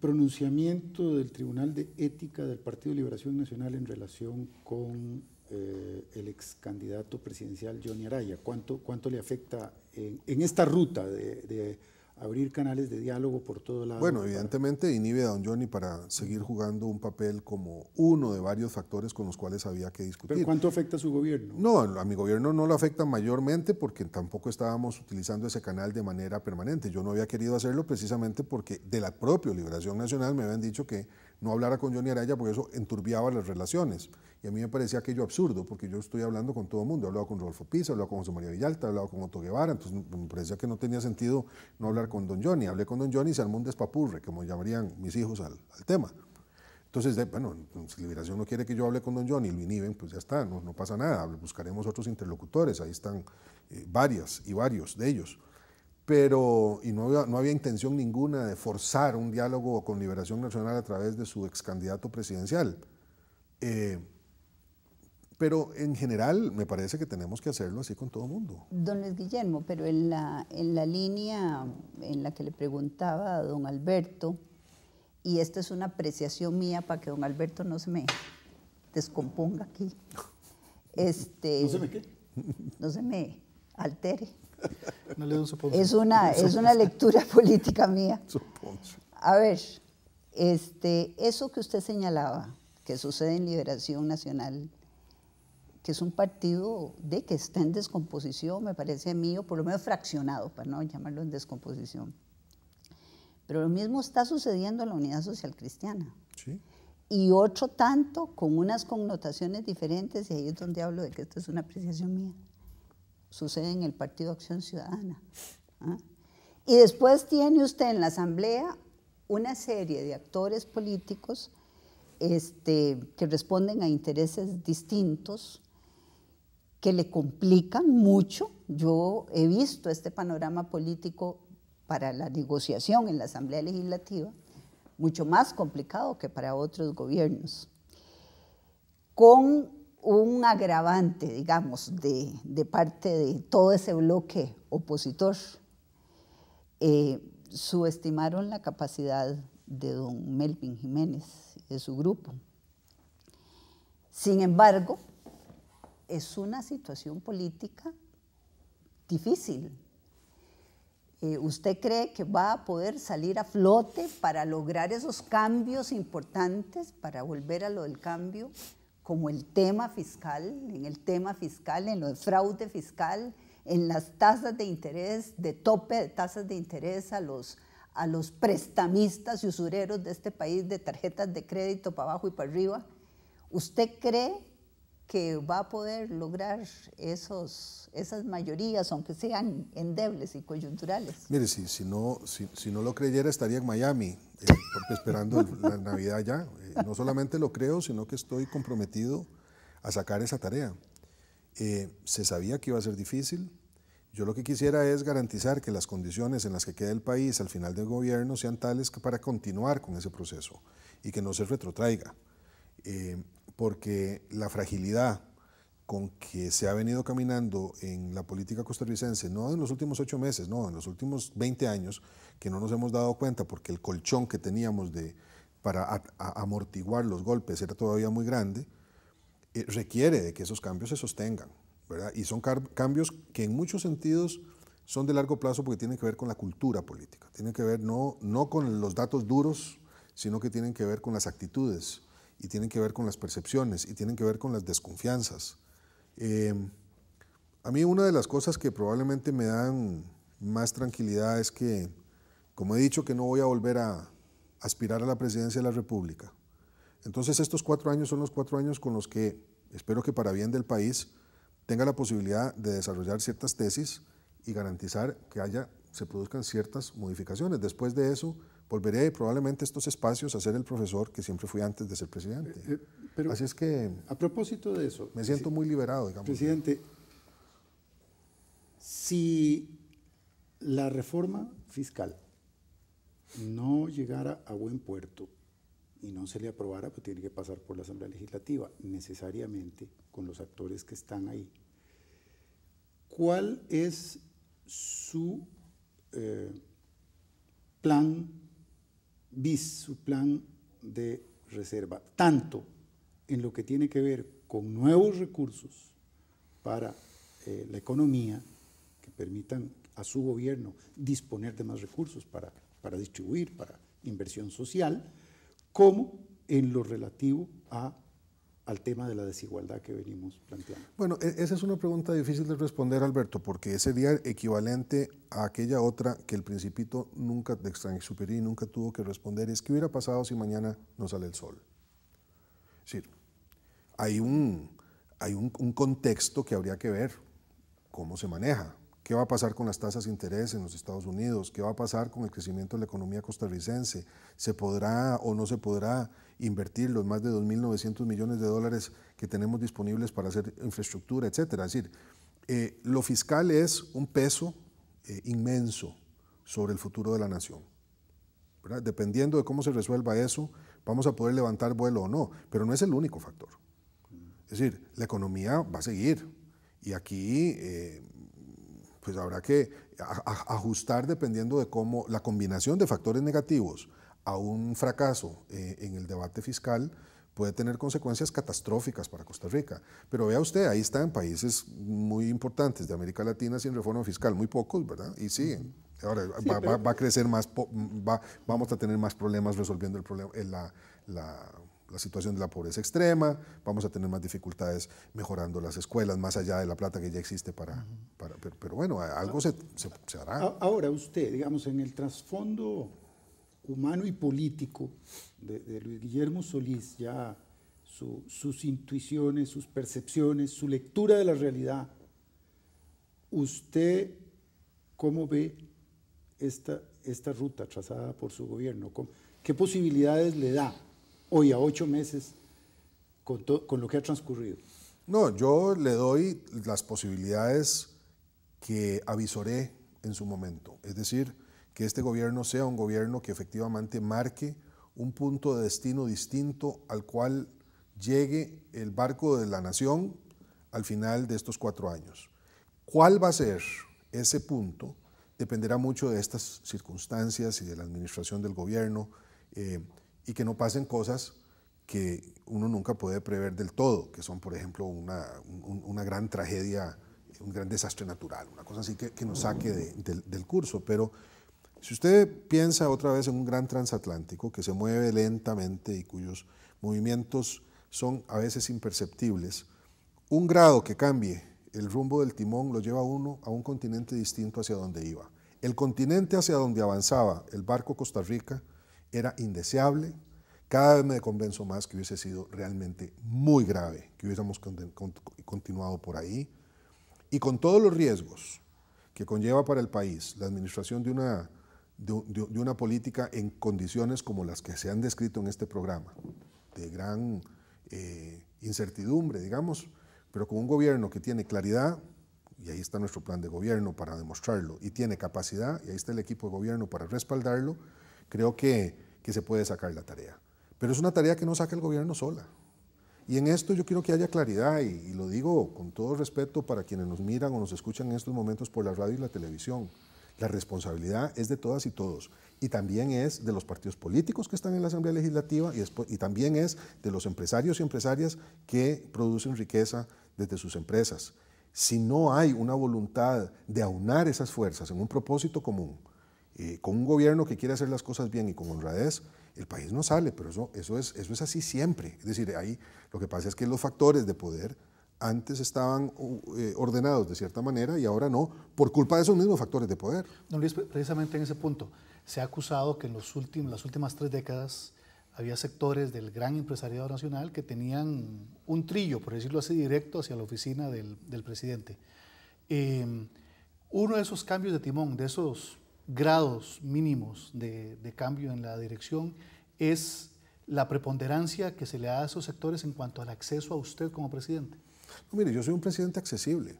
pronunciamiento del Tribunal de Ética del Partido de Liberación Nacional en relación con eh, el ex candidato presidencial Johnny Araya? ¿Cuánto, cuánto le afecta en, esta ruta de abrir canales de diálogo por todo lado. Bueno, evidentemente inhibe a don Johnny para seguir jugando un papel como uno de varios factores con los cuales había que discutir. ¿Pero cuánto afecta a su gobierno? No, a mi gobierno no lo afecta mayormente porque tampoco estábamos utilizando ese canal de manera permanente. Yo no había querido hacerlo precisamente porque de la propia Liberación Nacional me habían dicho que no hablara con Johnny Araya porque eso enturbiaba las relaciones. Y a mí me parecía aquello absurdo, porque yo estoy hablando con todo el mundo. He hablado con Rodolfo Pisa, he hablado con José María Villalta, he hablado con Otto Guevara, entonces me parecía que no tenía sentido no hablar con don Johnny. Hablé con don Johnny y se armó un despapurre, como llamarían mis hijos al, tema. Entonces, bueno, si Liberación no quiere que yo hable con don Johnny, lo inhiben, pues ya está, no, pasa nada, buscaremos otros interlocutores, ahí están eh, varias y varios de ellos pero, y no había, intención ninguna de forzar un diálogo con Liberación Nacional a través de su ex candidato presidencial. Eh, pero en general me parece que tenemos que hacerlo así con todo el mundo. Don Luis Guillermo, pero en la, línea en la que le preguntaba a don Alberto, y esta es una apreciación mía para que don Alberto no se me descomponga aquí. Este, ¿No se me qué? No se me altere. No es una, es una lectura política mía. A ver, este, eso que usted señalaba, que sucede en Liberación Nacional, que es un partido de que está en descomposición, me parece mío, por lo menos fraccionado, para no llamarlo en descomposición. Pero lo mismo está sucediendo en la Unidad Social Cristiana. Y otro tanto con unas connotaciones diferentes, y ahí es donde hablo de que esto es una apreciación mía sucede en el Partido Acción Ciudadana. ¿ah? Y después tiene usted en la Asamblea una serie de actores políticos este, que responden a intereses distintos, que le complican mucho. Yo he visto este panorama político para la negociación en la Asamblea Legislativa, mucho más complicado que para otros gobiernos, con un agravante, digamos, de, parte de todo ese bloque opositor. Eh, subestimaron la capacidad de don Melvin Jiménez y de su grupo. Sin embargo, es una situación política difícil. Eh, ¿Usted cree que va a poder salir a flote para lograr esos cambios importantes, para volver a lo del cambio? como el tema fiscal, en el tema fiscal, en el fraude fiscal, en las tasas de interés, de tope de tasas de interés a los, a los prestamistas y usureros de este país de tarjetas de crédito para abajo y para arriba. ¿Usted cree que va a poder lograr esos, esas mayorías, aunque sean endebles y coyunturales? Mire, si, no, si, no lo creyera, estaría en Miami, eh, porque esperando la Navidad ya. Eh, no solamente lo creo, sino que estoy comprometido a sacar esa tarea. Eh, se sabía que iba a ser difícil. Yo lo que quisiera es garantizar que las condiciones en las que quede el país al final del gobierno sean tales que para continuar con ese proceso y que no se retrotraiga. Eh, porque la fragilidad con que se ha venido caminando en la política costarricense, no en los últimos ocho meses, no, en los últimos 20 años, que no nos hemos dado cuenta porque el colchón que teníamos de para amortiguar los golpes era todavía muy grande, eh, requiere de que esos cambios se sostengan. ¿verdad? Y son cambios que en muchos sentidos son de largo plazo porque tienen que ver con la cultura política, tienen que ver no, no con los datos duros, sino que tienen que ver con las actitudes y tienen que ver con las percepciones y tienen que ver con las desconfianzas. Em, a mí una de las cosas que probablemente me dan más tranquilidad es que, como he dicho, que no voy a volver a, aspirar a la presidencia de la República. Entonces estos cuatro años son los cuatro años con los que espero que para bien del país tenga la posibilidad de desarrollar ciertas tesis y garantizar que haya, se produzcan ciertas modificaciones. Después de eso, volveré probablemente a estos espacios a ser el profesor que siempre fui antes de ser presidente. Eh, eh, Así es que... A propósito de eso... Me siento muy liberado, digamos. Presidente, si la reforma fiscal no llegara a buen puerto y no se le aprobara, pues tiene que pasar por la Asamblea Legislativa, necesariamente con los actores que están ahí. ¿Cuál es su eh, plan bis, su plan de reserva, tanto en lo que tiene que ver con nuevos recursos para eh, la economía que permitan a su gobierno disponer de más recursos para para distribuir, para inversión social, como en lo relativo a al tema de la desigualdad que venimos planteando? Bueno, e-, esa es una pregunta difícil de responder, Alberto, porque ese sería equivalente a aquella otra que el principito nunca de y nunca tuvo que responder, es que hubiera pasado si mañana no sale el sol. Es decir, hay un, hay un, un contexto que habría que ver cómo se maneja. ¿Qué va a pasar con las tasas de interés en los Estados Unidos? ¿Qué va a pasar con el crecimiento de la economía costarricense? ¿Se podrá o no se podrá invertir los más de 2.900 millones de dólares que tenemos disponibles para hacer infraestructura, etcétera? Es decir, eh, lo fiscal es un peso eh, inmenso sobre el futuro de la nación. Dependiendo de cómo se resuelva eso, vamos a poder levantar vuelo o no, pero no es el único factor. Es decir, la economía va a seguir y aquí... Eh, pues habrá que ajustar dependiendo de cómo la combinación de factores negativos a un fracaso eh, en el debate fiscal puede tener consecuencias catastróficas para Costa Rica. Pero vea usted, ahí están países muy importantes de América Latina sin reforma fiscal, muy pocos, ¿verdad? Y sí, Ahora va, a crecer más, vamos a tener más problemas resolviendo el problema, eh, la, la, la situación de la pobreza extrema, vamos a tener más dificultades mejorando las escuelas, más allá de la plata que ya existe para... pero, bueno, algo se, hará. Ahora usted, digamos, en el trasfondo humano y político de, Luis Guillermo Solís, ya sus intuiciones, sus percepciones, su lectura de la realidad, ¿usted cómo ve esta, esta ruta trazada por su gobierno? ¿Qué posibilidades le da? hoy a ocho meses con, lo que ha transcurrido? No, yo le doy las posibilidades que avisoré en su momento. Es decir, que este gobierno sea un gobierno que efectivamente marque un punto de destino distinto al cual llegue el barco de la nación al final de estos cuatro años. ¿Cuál va a ser ese punto? Dependerá mucho de estas circunstancias y de la administración del gobierno. Eh, y que no pasen cosas que uno nunca puede prever del todo, que son, por ejemplo, una, gran tragedia, un gran desastre natural, una cosa así que, nos saque del curso. Pero si usted piensa otra vez en un gran transatlántico que se mueve lentamente y cuyos movimientos son a veces imperceptibles, un grado que cambie el rumbo del timón lo lleva uno a un continente distinto hacia donde iba. El continente hacia donde avanzaba el barco Costa Rica, era indeseable. Cada vez me convenzo más que hubiese sido realmente muy grave que hubiésemos continuado por ahí. Y con todos los riesgos que conlleva para el país la administración de una, de, una política en condiciones como las que se han descrito en este programa, de gran eh, incertidumbre, digamos, pero con un gobierno que tiene claridad, y ahí está nuestro plan de gobierno para demostrarlo, y tiene capacidad, y ahí está el equipo de gobierno para respaldarlo, creo que que se puede sacar la tarea. Pero es una tarea que no saca el gobierno sola. Y en esto yo quiero que haya claridad, y, lo digo con todo respeto para quienes nos miran o nos escuchan en estos momentos por la radio y la televisión. La responsabilidad es de todas y todos, y también es de los partidos políticos que están en la Asamblea Legislativa, y también es de los empresarios y empresarias que producen riqueza desde sus empresas. Si no hay una voluntad de aunar esas fuerzas en un propósito común, eh, con un gobierno que quiere hacer las cosas bien y con honradez, el país no sale, pero eso, eso, es, eso es así siempre. Es decir, ahí lo que pasa es que los factores de poder antes estaban uh, eh, ordenados de cierta manera y ahora no, por culpa de esos mismos factores de poder. Don Luis, precisamente en ese punto, se ha acusado que en los últimos, las últimas tres décadas había sectores del gran empresariado nacional que tenían un trillo, por decirlo así, directo hacia la oficina del, presidente. Em, uno de esos cambios de timón, de esos grados mínimos de, cambio en la dirección es la preponderancia que se le da a esos sectores en cuanto al acceso a usted como presidente? mire, yo soy un presidente accesible.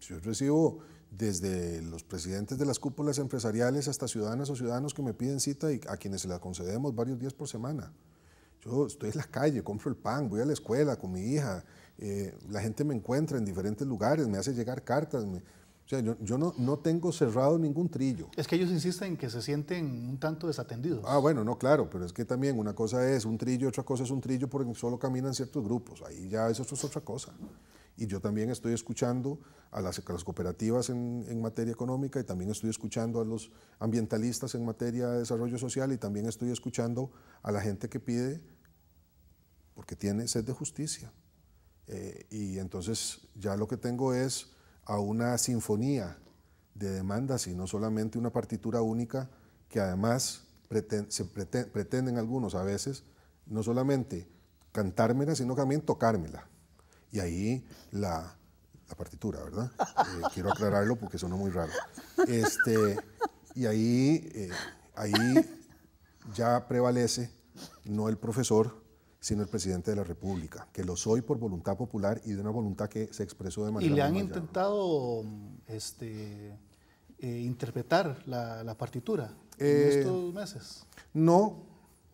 Yo recibo desde los presidentes de las cúpulas empresariales hasta ciudadanas o ciudadanos que me piden cita y a quienes se la concedemos varios días por semana. Yo estoy en la calle, compro el pan, voy a la escuela con mi hija, eh, la gente me encuentra en diferentes lugares, me hace llegar cartas, o sea, yo, no, no, tengo cerrado ningún trillo. Es que ellos insisten en que se sienten un tanto desatendidos. Ah, bueno, no, claro, pero es que también una cosa es un trillo, otra cosa es un trillo porque solo caminan ciertos grupos. Ahí ya eso es otra cosa. Y yo también estoy escuchando a las, cooperativas en, materia económica y también estoy escuchando a los ambientalistas en materia de desarrollo social y también estoy escuchando a la gente que pide porque tiene sed de justicia. Eh, y entonces ya lo que tengo es a una sinfonía de demandas y no solamente una partitura única que además se pretenden algunos a veces no solamente cantármela, sino también tocármela. Y ahí la, partitura, ¿verdad? Eh, quiero aclararlo porque suena muy raro. Este, y ahí, eh, ahí ya prevalece no el profesor, sino el presidente de la República, que lo soy por voluntad popular y de una voluntad que se expresó de manera... Y le han intentado este, eh, interpretar la, partitura en eh, estos meses. No,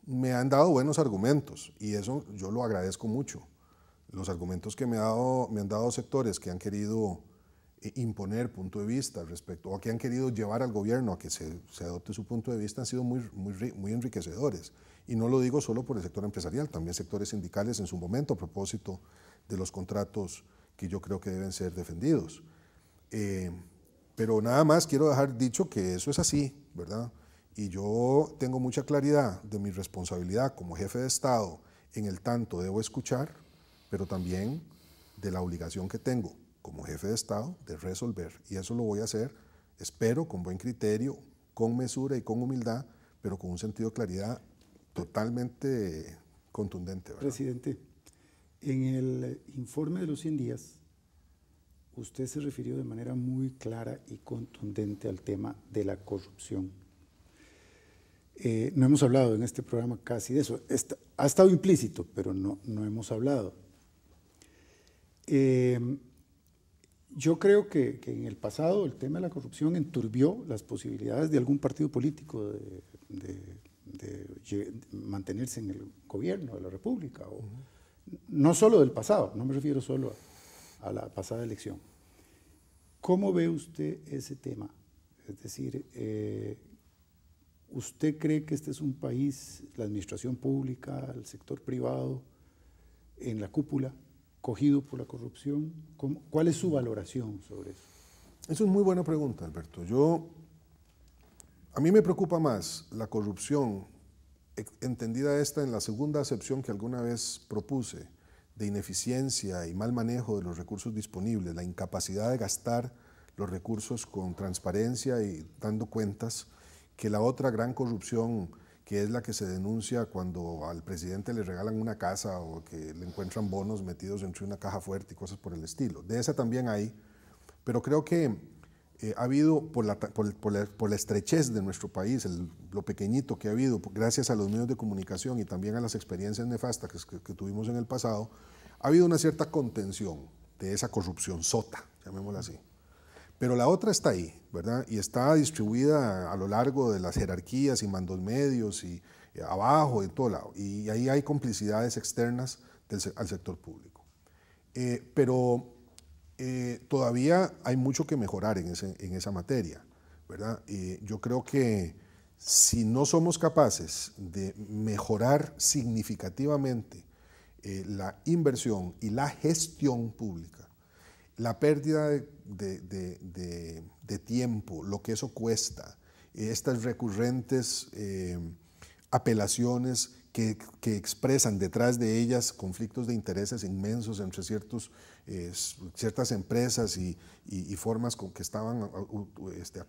me han dado buenos argumentos y eso yo lo agradezco mucho. Los argumentos que me, ha dado, me han dado sectores que han querido eh, imponer punto de vista respecto, a que han querido llevar al gobierno a que se, adopte su punto de vista, han sido muy, muy, muy enriquecedores. Y no lo digo solo por el sector empresarial, también sectores sindicales en su momento a propósito de los contratos que yo creo que deben ser defendidos. Eh, pero nada más quiero dejar dicho que eso es así, ¿verdad? Y yo tengo mucha claridad de mi responsabilidad como jefe de Estado en el tanto debo escuchar, pero también de la obligación que tengo como jefe de Estado de resolver. Y eso lo voy a hacer, espero, con buen criterio, con mesura y con humildad, pero con un sentido de claridad totalmente contundente. Presidente, en el eh, informe de los 100 días, usted se refirió de manera muy clara y contundente al tema de la corrupción. Eh, no hemos hablado en este programa casi de eso. ha estado implícito, pero no, no hemos hablado. Eh, yo creo que, en el pasado el tema de la corrupción enturbió las posibilidades de algún partido político de, mantenerse en el gobierno de la República, no solo del pasado, no me refiero solo a, la pasada elección. ¿Cómo ve usted ese tema? Es decir, eh, ¿usted cree que este es un país, la administración pública, el sector privado, en la cúpula, cogido por la corrupción? ¿Cuál es su valoración sobre eso? Esa Es una muy buena pregunta, Alberto. Yo, a mí me preocupa más la corrupción, entendida esta en la segunda acepción que alguna vez propuse, de ineficiencia y mal manejo de los recursos disponibles, la incapacidad de gastar los recursos con transparencia y dando cuentas, que la otra gran corrupción que es la que se denuncia cuando al presidente le regalan una casa o que le encuentran bonos metidos de una caja fuerte y cosas por el estilo. De esa también hay, pero creo que eh, ha habido, por la, por, la, estrechez de nuestro país, lo pequeñito que ha habido, gracias a los medios de comunicación y también a las experiencias nefastas que, que tuvimos en el pasado, ha habido una cierta contención de esa corrupción sota, llamémosla así. Pero la otra está ahí, ¿verdad? Y está distribuida a lo largo de las jerarquías y mandos medios y, abajo, en todo lado. Y ahí hay complicidades externas al sector público. Eh, pero eh, todavía hay mucho que mejorar en, esa materia, ¿verdad? yo creo que si no somos capaces de mejorar significativamente eh, la inversión y la gestión pública, la pérdida de, tiempo, lo que eso cuesta, estas recurrentes eh, apelaciones que, expresan detrás de ellas conflictos de intereses inmensos entre eh, ciertas empresas y, formas con que, estaban, este,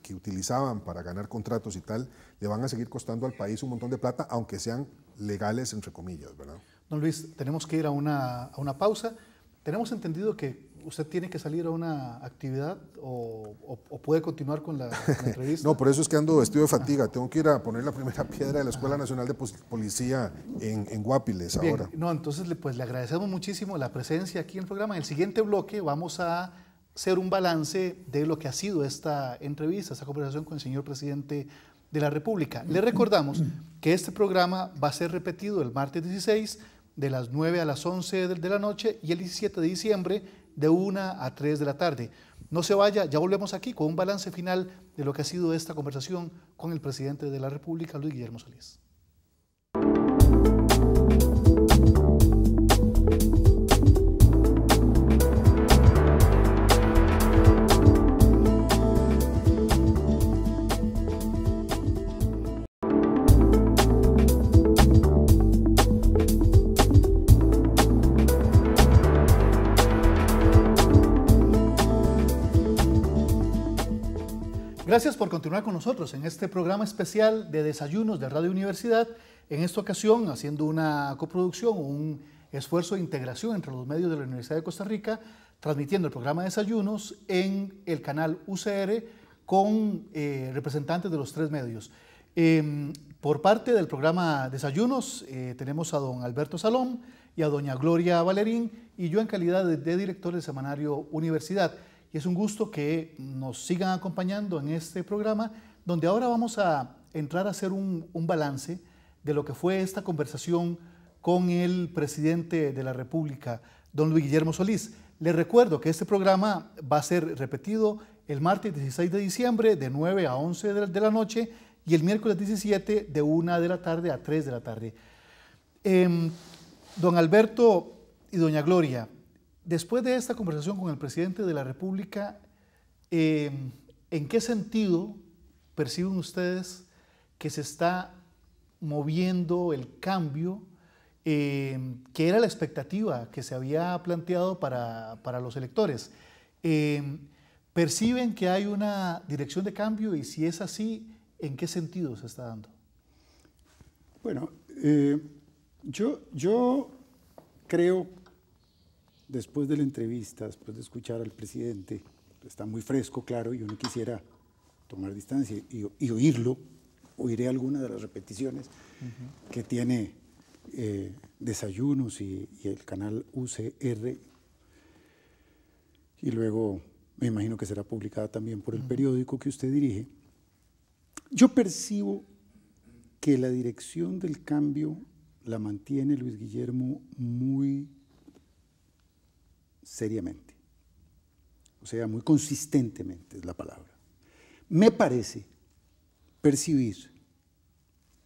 que, utilizaban para ganar contratos y tal, le van a seguir costando al país un montón de plata, aunque sean legales, entre comillas, ¿verdad? Don Luis, tenemos que ir a una pausa. Tenemos entendido que usted tiene que salir a una actividad o, puede continuar con la, entrevista. no, por eso es que ando vestido de fatiga. Tengo que ir a poner la primera piedra de la Escuela Nacional de Policía en, en Guapiles Bien, ahora. No, entonces pues, le agradecemos muchísimo la presencia aquí en el programa. En el siguiente bloque vamos a hacer un balance de lo que ha sido esta entrevista, esta conversación con el señor presidente de la República. Le recordamos que este programa va a ser repetido el martes 16 de las 9 a las 11 de la noche y el 17 de diciembre de 1 a 3 de la tarde. No se vaya, ya volvemos aquí con un balance final de lo que ha sido esta conversación con el presidente de la República, Luis Guillermo Solís. Gracias por continuar con nosotros en este programa especial de desayunos de Radio Universidad. En esta ocasión, haciendo una coproducción un esfuerzo de integración entre los medios de la Universidad de Costa Rica, transmitiendo el programa Desayunos en el canal UCR con eh, representantes de los tres medios. Em, por parte del programa Desayunos eh, tenemos a don Alberto Salón y a doña Gloria Valerín y yo en calidad de, de director del semanario Universidad y es un gusto que nos sigan acompañando en este programa donde ahora vamos a entrar a hacer un, balance de lo que fue esta conversación con el presidente de la República, don Luis Guillermo Solís. Les recuerdo que este programa va a ser repetido el martes 16 de diciembre de 9 a 11 de la noche y el miércoles 17 de 1 de la tarde a 3 de la tarde. Em, don Alberto y doña Gloria, Después de esta conversación con el presidente de la República, em, ¿en qué sentido perciben ustedes que se está moviendo el cambio em, que era la expectativa que se había planteado para, los electores? Em, ¿Perciben que hay una dirección de cambio y si es así, en qué sentido se está dando? Bueno, eh, yo, yo creo después de la entrevista, después de escuchar al presidente, está muy fresco, claro, y uno quisiera tomar distancia y, oírlo, oiré alguna de las repeticiones que tiene eh, Desayunos y, el canal UCR, y luego me imagino que será publicada también por el periódico que usted dirige. Yo percibo que la dirección del cambio la mantiene Luis Guillermo muy seriamente. O sea, muy consistentemente es la palabra. Me parece percibir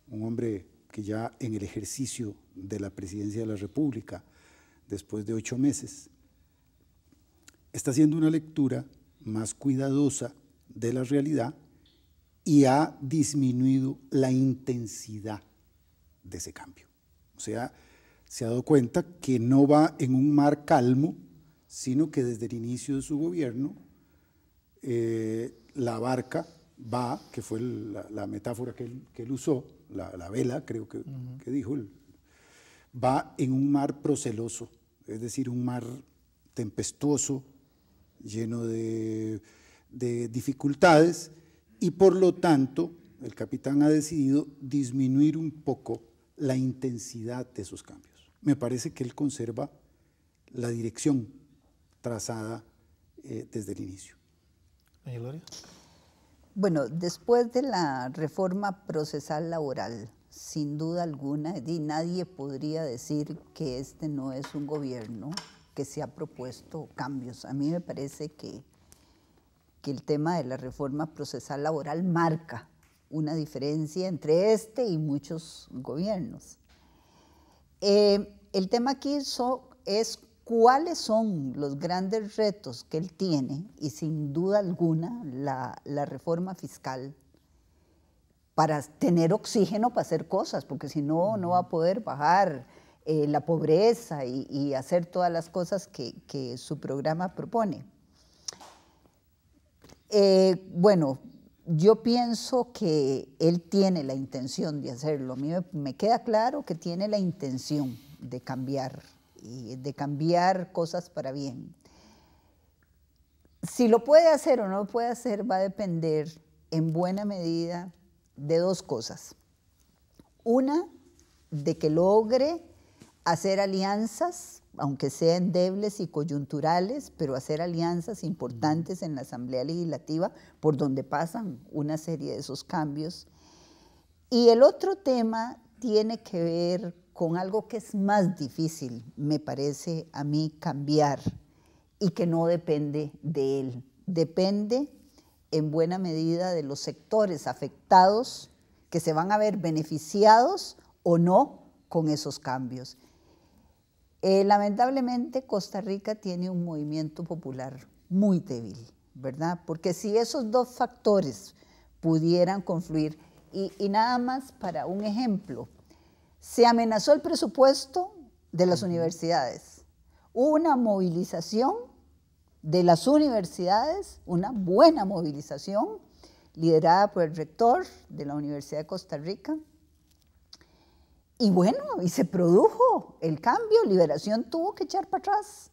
un hombre que ya en el ejercicio de la presidencia de la República, después de ocho meses, está haciendo una lectura más cuidadosa de la realidad y ha disminuido la intensidad de ese cambio. O sea, se ha dado cuenta que no va en un mar calmo, sino que desde el inicio de su gobierno eh, la barca va, que fue la, metáfora que él, usó, la, vela creo que, dijo, va en un mar proceloso, es decir, un mar tempestuoso, lleno de, de dificultades, y por lo tanto el capitán ha decidido disminuir un poco la intensidad de esos cambios. Me parece que él conserva la dirección trazada eh, desde el inicio. Doña Gloria. Bueno, después de la reforma procesal laboral, sin duda alguna, nadie podría decir que este no es un gobierno que se ha propuesto cambios. A mí me parece que, que el tema de la reforma procesal laboral marca una diferencia entre este y muchos gobiernos. Eh, el tema aquí so, es cuáles son los grandes retos que él tiene y sin duda alguna la, reforma fiscal para tener oxígeno para hacer cosas, porque si no, no va a poder bajar eh, la pobreza y, hacer todas las cosas que, su programa propone. Eh, bueno, yo pienso que él tiene la intención de hacerlo. A mí me, me queda claro que tiene la intención de cambiar de cambiar cosas para bien. Si lo puede hacer o no lo puede hacer va a depender en buena medida de dos cosas. Una, de que logre hacer alianzas, aunque sean débiles y coyunturales, pero hacer alianzas importantes en la Asamblea Legislativa por donde pasan una serie de esos cambios. Y el otro tema tiene que ver con algo que es más difícil, me parece a mí, cambiar y que no depende de él. Depende en buena medida de los sectores afectados que se van a ver beneficiados o no con esos cambios. Eh, lamentablemente Costa Rica tiene un movimiento popular muy débil, ¿verdad? Porque si esos dos factores pudieran confluir, y nada más para un ejemplo, se amenazó el presupuesto de las universidades. Hubo una movilización de las universidades, una buena movilización liderada por el rector de la Universidad de Costa Rica. Y bueno, y se produjo el cambio, Liberación tuvo que echar para atrás.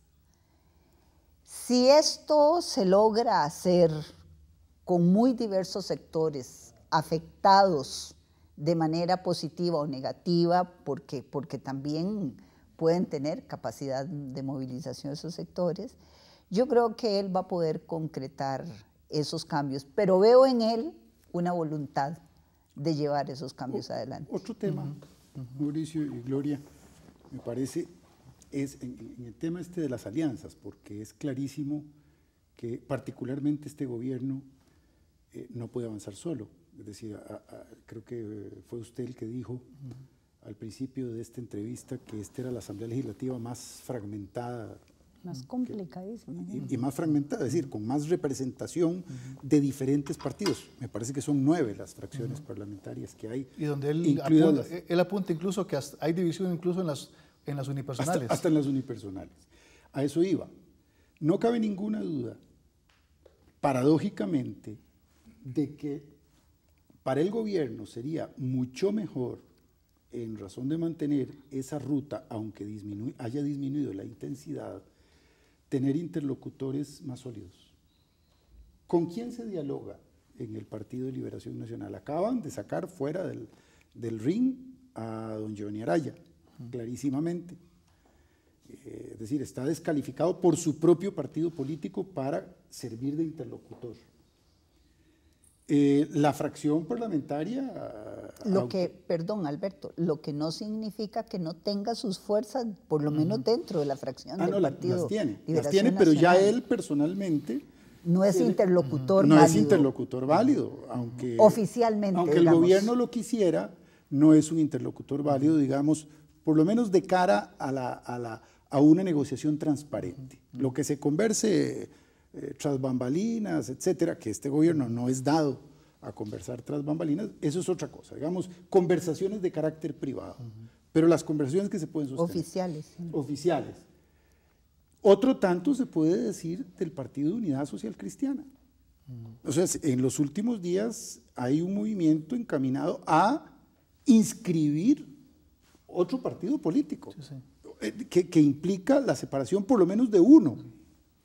Si esto se logra hacer con muy diversos sectores afectados de manera positiva o negativa, porque, porque también pueden tener capacidad de movilización de esos sectores, yo creo que él va a poder concretar esos cambios, pero veo en él una voluntad de llevar esos cambios adelante. Otro tema, Mauricio y Gloria, me parece, es en, el tema este de las alianzas, porque es clarísimo que particularmente este gobierno eh, no puede avanzar solo es decir, creo que fue usted el que dijo al principio de esta entrevista que esta era la Asamblea Legislativa más fragmentada. Más complicadísima. y, más fragmentada, es decir, con más representación de diferentes partidos. Me parece que son nueve las fracciones parlamentarias que hay. Y donde él, apunta, él apunta incluso que hay división incluso en las, en las unipersonales. hasta en las unipersonales. A eso iba. No cabe ninguna duda, paradójicamente, de que para el gobierno sería mucho mejor, en razón de mantener esa ruta, aunque haya disminuido la intensidad, tener interlocutores más sólidos. ¿Con quién se dialoga en el Partido de Liberación Nacional? Acaban de sacar fuera del, ring a don Johnny Araya, clarísimamente. Eh, es decir, está descalificado por su propio partido político para servir de interlocutor. Eh, la fracción parlamentaria... Ah, lo que, perdón Alberto, lo que no significa que no tenga sus fuerzas, por lo menos dentro de la fracción ah, no, las tiene, las tiene, pero ya él personalmente... No es interlocutor válido. No es interlocutor válido, aunque... Oficialmente, Aunque el gobierno lo quisiera, no es un interlocutor válido, digamos, por lo menos de cara a, la, a, la, a una negociación transparente. Lo que se converse eh, tras bambalinas, etcétera, que este gobierno no es dado a conversar tras bambalinas, eso es otra cosa. Digamos, conversaciones de carácter privado, pero las conversaciones que se pueden sostener. Oficiales. Oficiales. Otro tanto se puede decir del Partido de Unidad Social Cristiana. O sea, en los últimos días hay un movimiento encaminado a inscribir otro partido político, eh, Que, implica la separación por lo menos de uno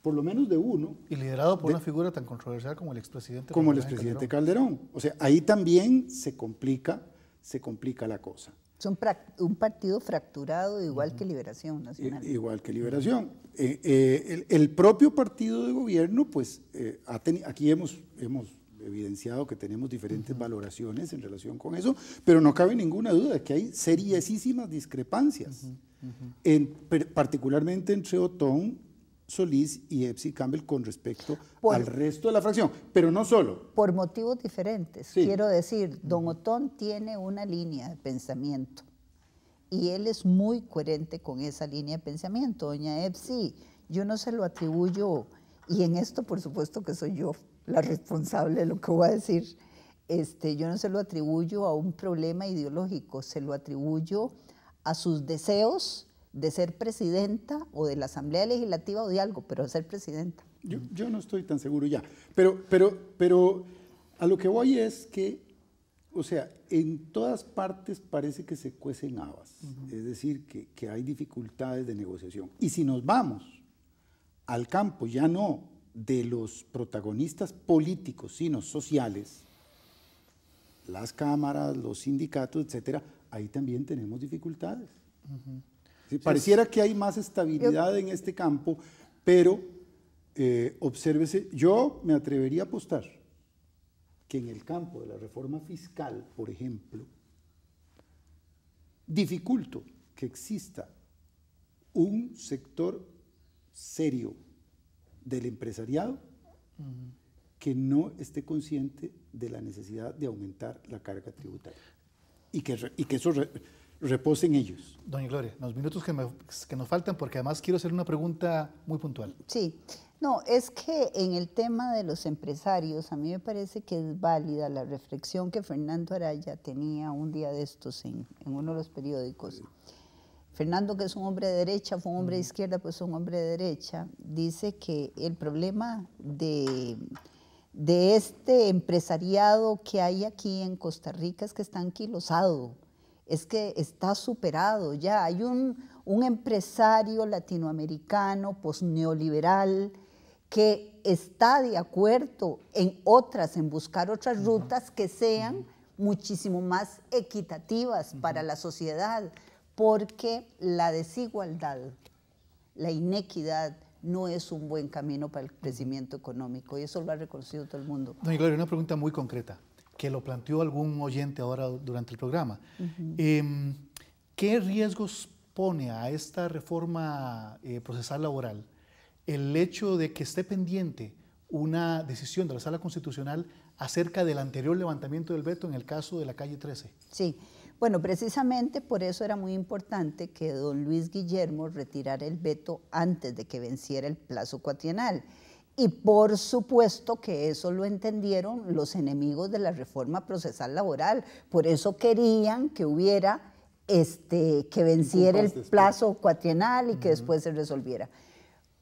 por lo menos de uno. Y liderado por una figura tan controversial como el expresidente. Como el expresidente Calderón. O sea, ahí también se complica, se complica la cosa. Son un partido fracturado igual que Liberación Nacional. igual que Liberación. Eh, eh, el, propio partido de gobierno, pues eh, aquí hemos, hemos evidenciado que tenemos diferentes valoraciones en relación con eso, pero no cabe ninguna duda de que hay seriesísimas discrepancias, en, particularmente entre Otón Solís y Epsi Campbell con respecto al resto de la fracción, pero no solo. Por motivos diferentes. Quiero decir, don Otón tiene una línea de pensamiento y él es muy coherente con esa línea de pensamiento. Doña Epsi, yo no se lo atribuyo, y en esto por supuesto que soy yo la responsable de lo que voy a decir, este, yo no se lo atribuyo a un problema ideológico, se lo atribuyo a sus deseos de ser presidenta o de la Asamblea Legislativa o de algo, pero de ser presidenta. Yo, no estoy tan seguro ya, pero, pero, pero a lo que voy es que, o sea, en todas partes parece que se cuecen habas, es decir, que, hay dificultades de negociación. Y si nos vamos al campo, ya no de los protagonistas políticos, sino sociales, las cámaras, los sindicatos, etcétera, ahí también tenemos dificultades pareciera que hay más estabilidad en este campo, pero eh, obsérvese, yo me atrevería a apostar que en el campo de la reforma fiscal, por ejemplo, dificulto que exista un sector serio del empresariado que no esté consciente de la necesidad de aumentar la carga tributaria. Y que, y que eso... Reposen ellos. Doña Gloria, los minutos que, que nos faltan, porque además quiero hacer una pregunta muy puntual. Sí, no, es que en el tema de los empresarios, a mí me parece que es válida la reflexión que Fernando Araya tenía un día de estos en, uno de los periódicos. Fernando, que es un hombre de derecha, fue un hombre de mm. izquierda, pues un hombre de derecha, dice que el problema de, de este empresariado que hay aquí en Costa Rica es que está anquilosado es que está superado ya. Hay un, un empresario latinoamericano post neoliberal que está de acuerdo en otras, en buscar otras rutas que sean muchísimo más equitativas para la sociedad, porque la desigualdad, la inequidad, no es un buen camino para el crecimiento económico y eso lo ha reconocido todo el mundo. Doña Gloria, una pregunta muy concreta que lo planteó algún oyente ahora durante el programa. Em, ¿Qué riesgos pone a esta reforma eh, procesal laboral el hecho de que esté pendiente una decisión de la Sala Constitucional acerca del anterior levantamiento del veto en el caso de la calle 13? Sí. Bueno, precisamente por eso era muy importante que don Luis Guillermo retirara el veto antes de que venciera el plazo cuatrienal. Y por supuesto que eso lo entendieron los enemigos de la reforma procesal laboral. Por eso querían que hubiera, este, que venciera el plazo cuatrienal y que después se resolviera.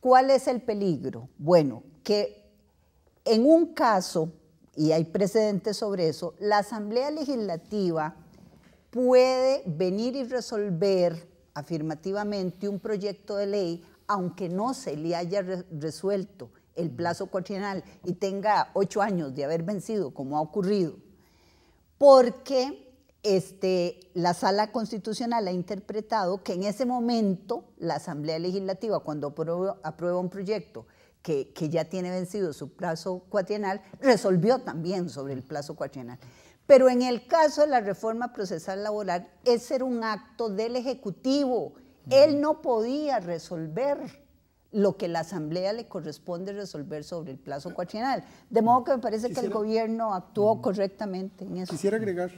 ¿Cuál es el peligro? Bueno, que en un caso, y hay precedentes sobre eso, la Asamblea Legislativa puede venir y resolver afirmativamente un proyecto de ley aunque no se le haya resuelto el plazo cuatrienal, y tenga ocho años de haber vencido, como ha ocurrido, porque este, la sala constitucional ha interpretado que en ese momento la Asamblea Legislativa, cuando aprueba, un proyecto que, que, ya tiene vencido su plazo cuatrienal, resolvió también sobre el plazo cuatrienal. Pero en el caso de la reforma procesal laboral, ese era un acto del Ejecutivo. Él no podía resolver lo que la Asamblea le corresponde resolver sobre el plazo cuatrienal. De modo que me parece que el gobierno actuó correctamente en eso. Quisiera agregar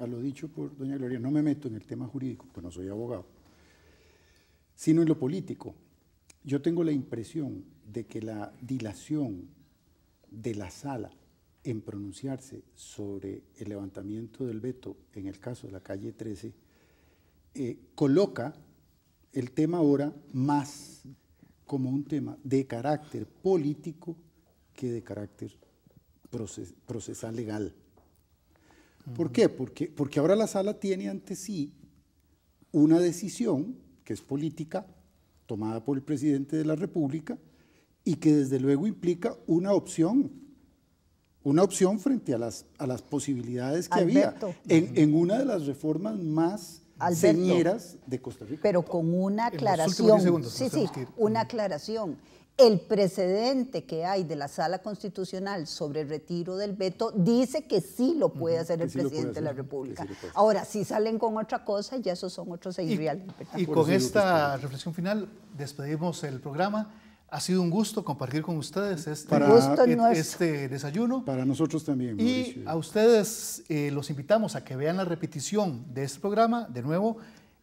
a lo dicho por doña Gloria, no me meto en el tema jurídico, porque no soy abogado, sino en lo político. Yo tengo la impresión de que la dilación de la sala en pronunciarse sobre el levantamiento del veto en el caso de la calle 13 eh, coloca el tema ahora más como un tema de carácter político que de carácter procesal legal. ¿Por qué? Porque, ahora la sala tiene ante sí una decisión que es política, tomada por el presidente de la República, y que desde luego implica una opción, una opción frente a las, a las posibilidades que había. En, en, una de las reformas más Alberto, de Costa Rica. Pero con una aclaración. sí, sí, una aclaración. El precedente que hay de la Sala Constitucional sobre el retiro del veto dice que sí lo puede hacer el presidente de la República. Ahora, si salen con otra cosa, ya esos son otros seis reales. Y con esta reflexión final despedimos el programa. Ha sido un gusto compartir con ustedes este, este desayuno. Para nosotros también. Y a ustedes eh, los invitamos a que vean la repetición de este programa de nuevo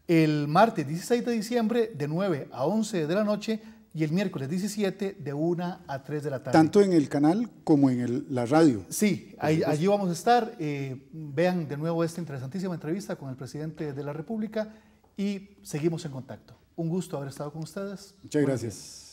el martes 16 de diciembre de 9 a 11 de la noche y el miércoles 17 de 1 a 3 de la tarde. Tanto en el canal como en la radio. Sí, allí vamos a estar. Eh, vean de nuevo esta interesantísima entrevista con el presidente de la República y seguimos en contacto. Un gusto haber estado con ustedes. Muchas gracias.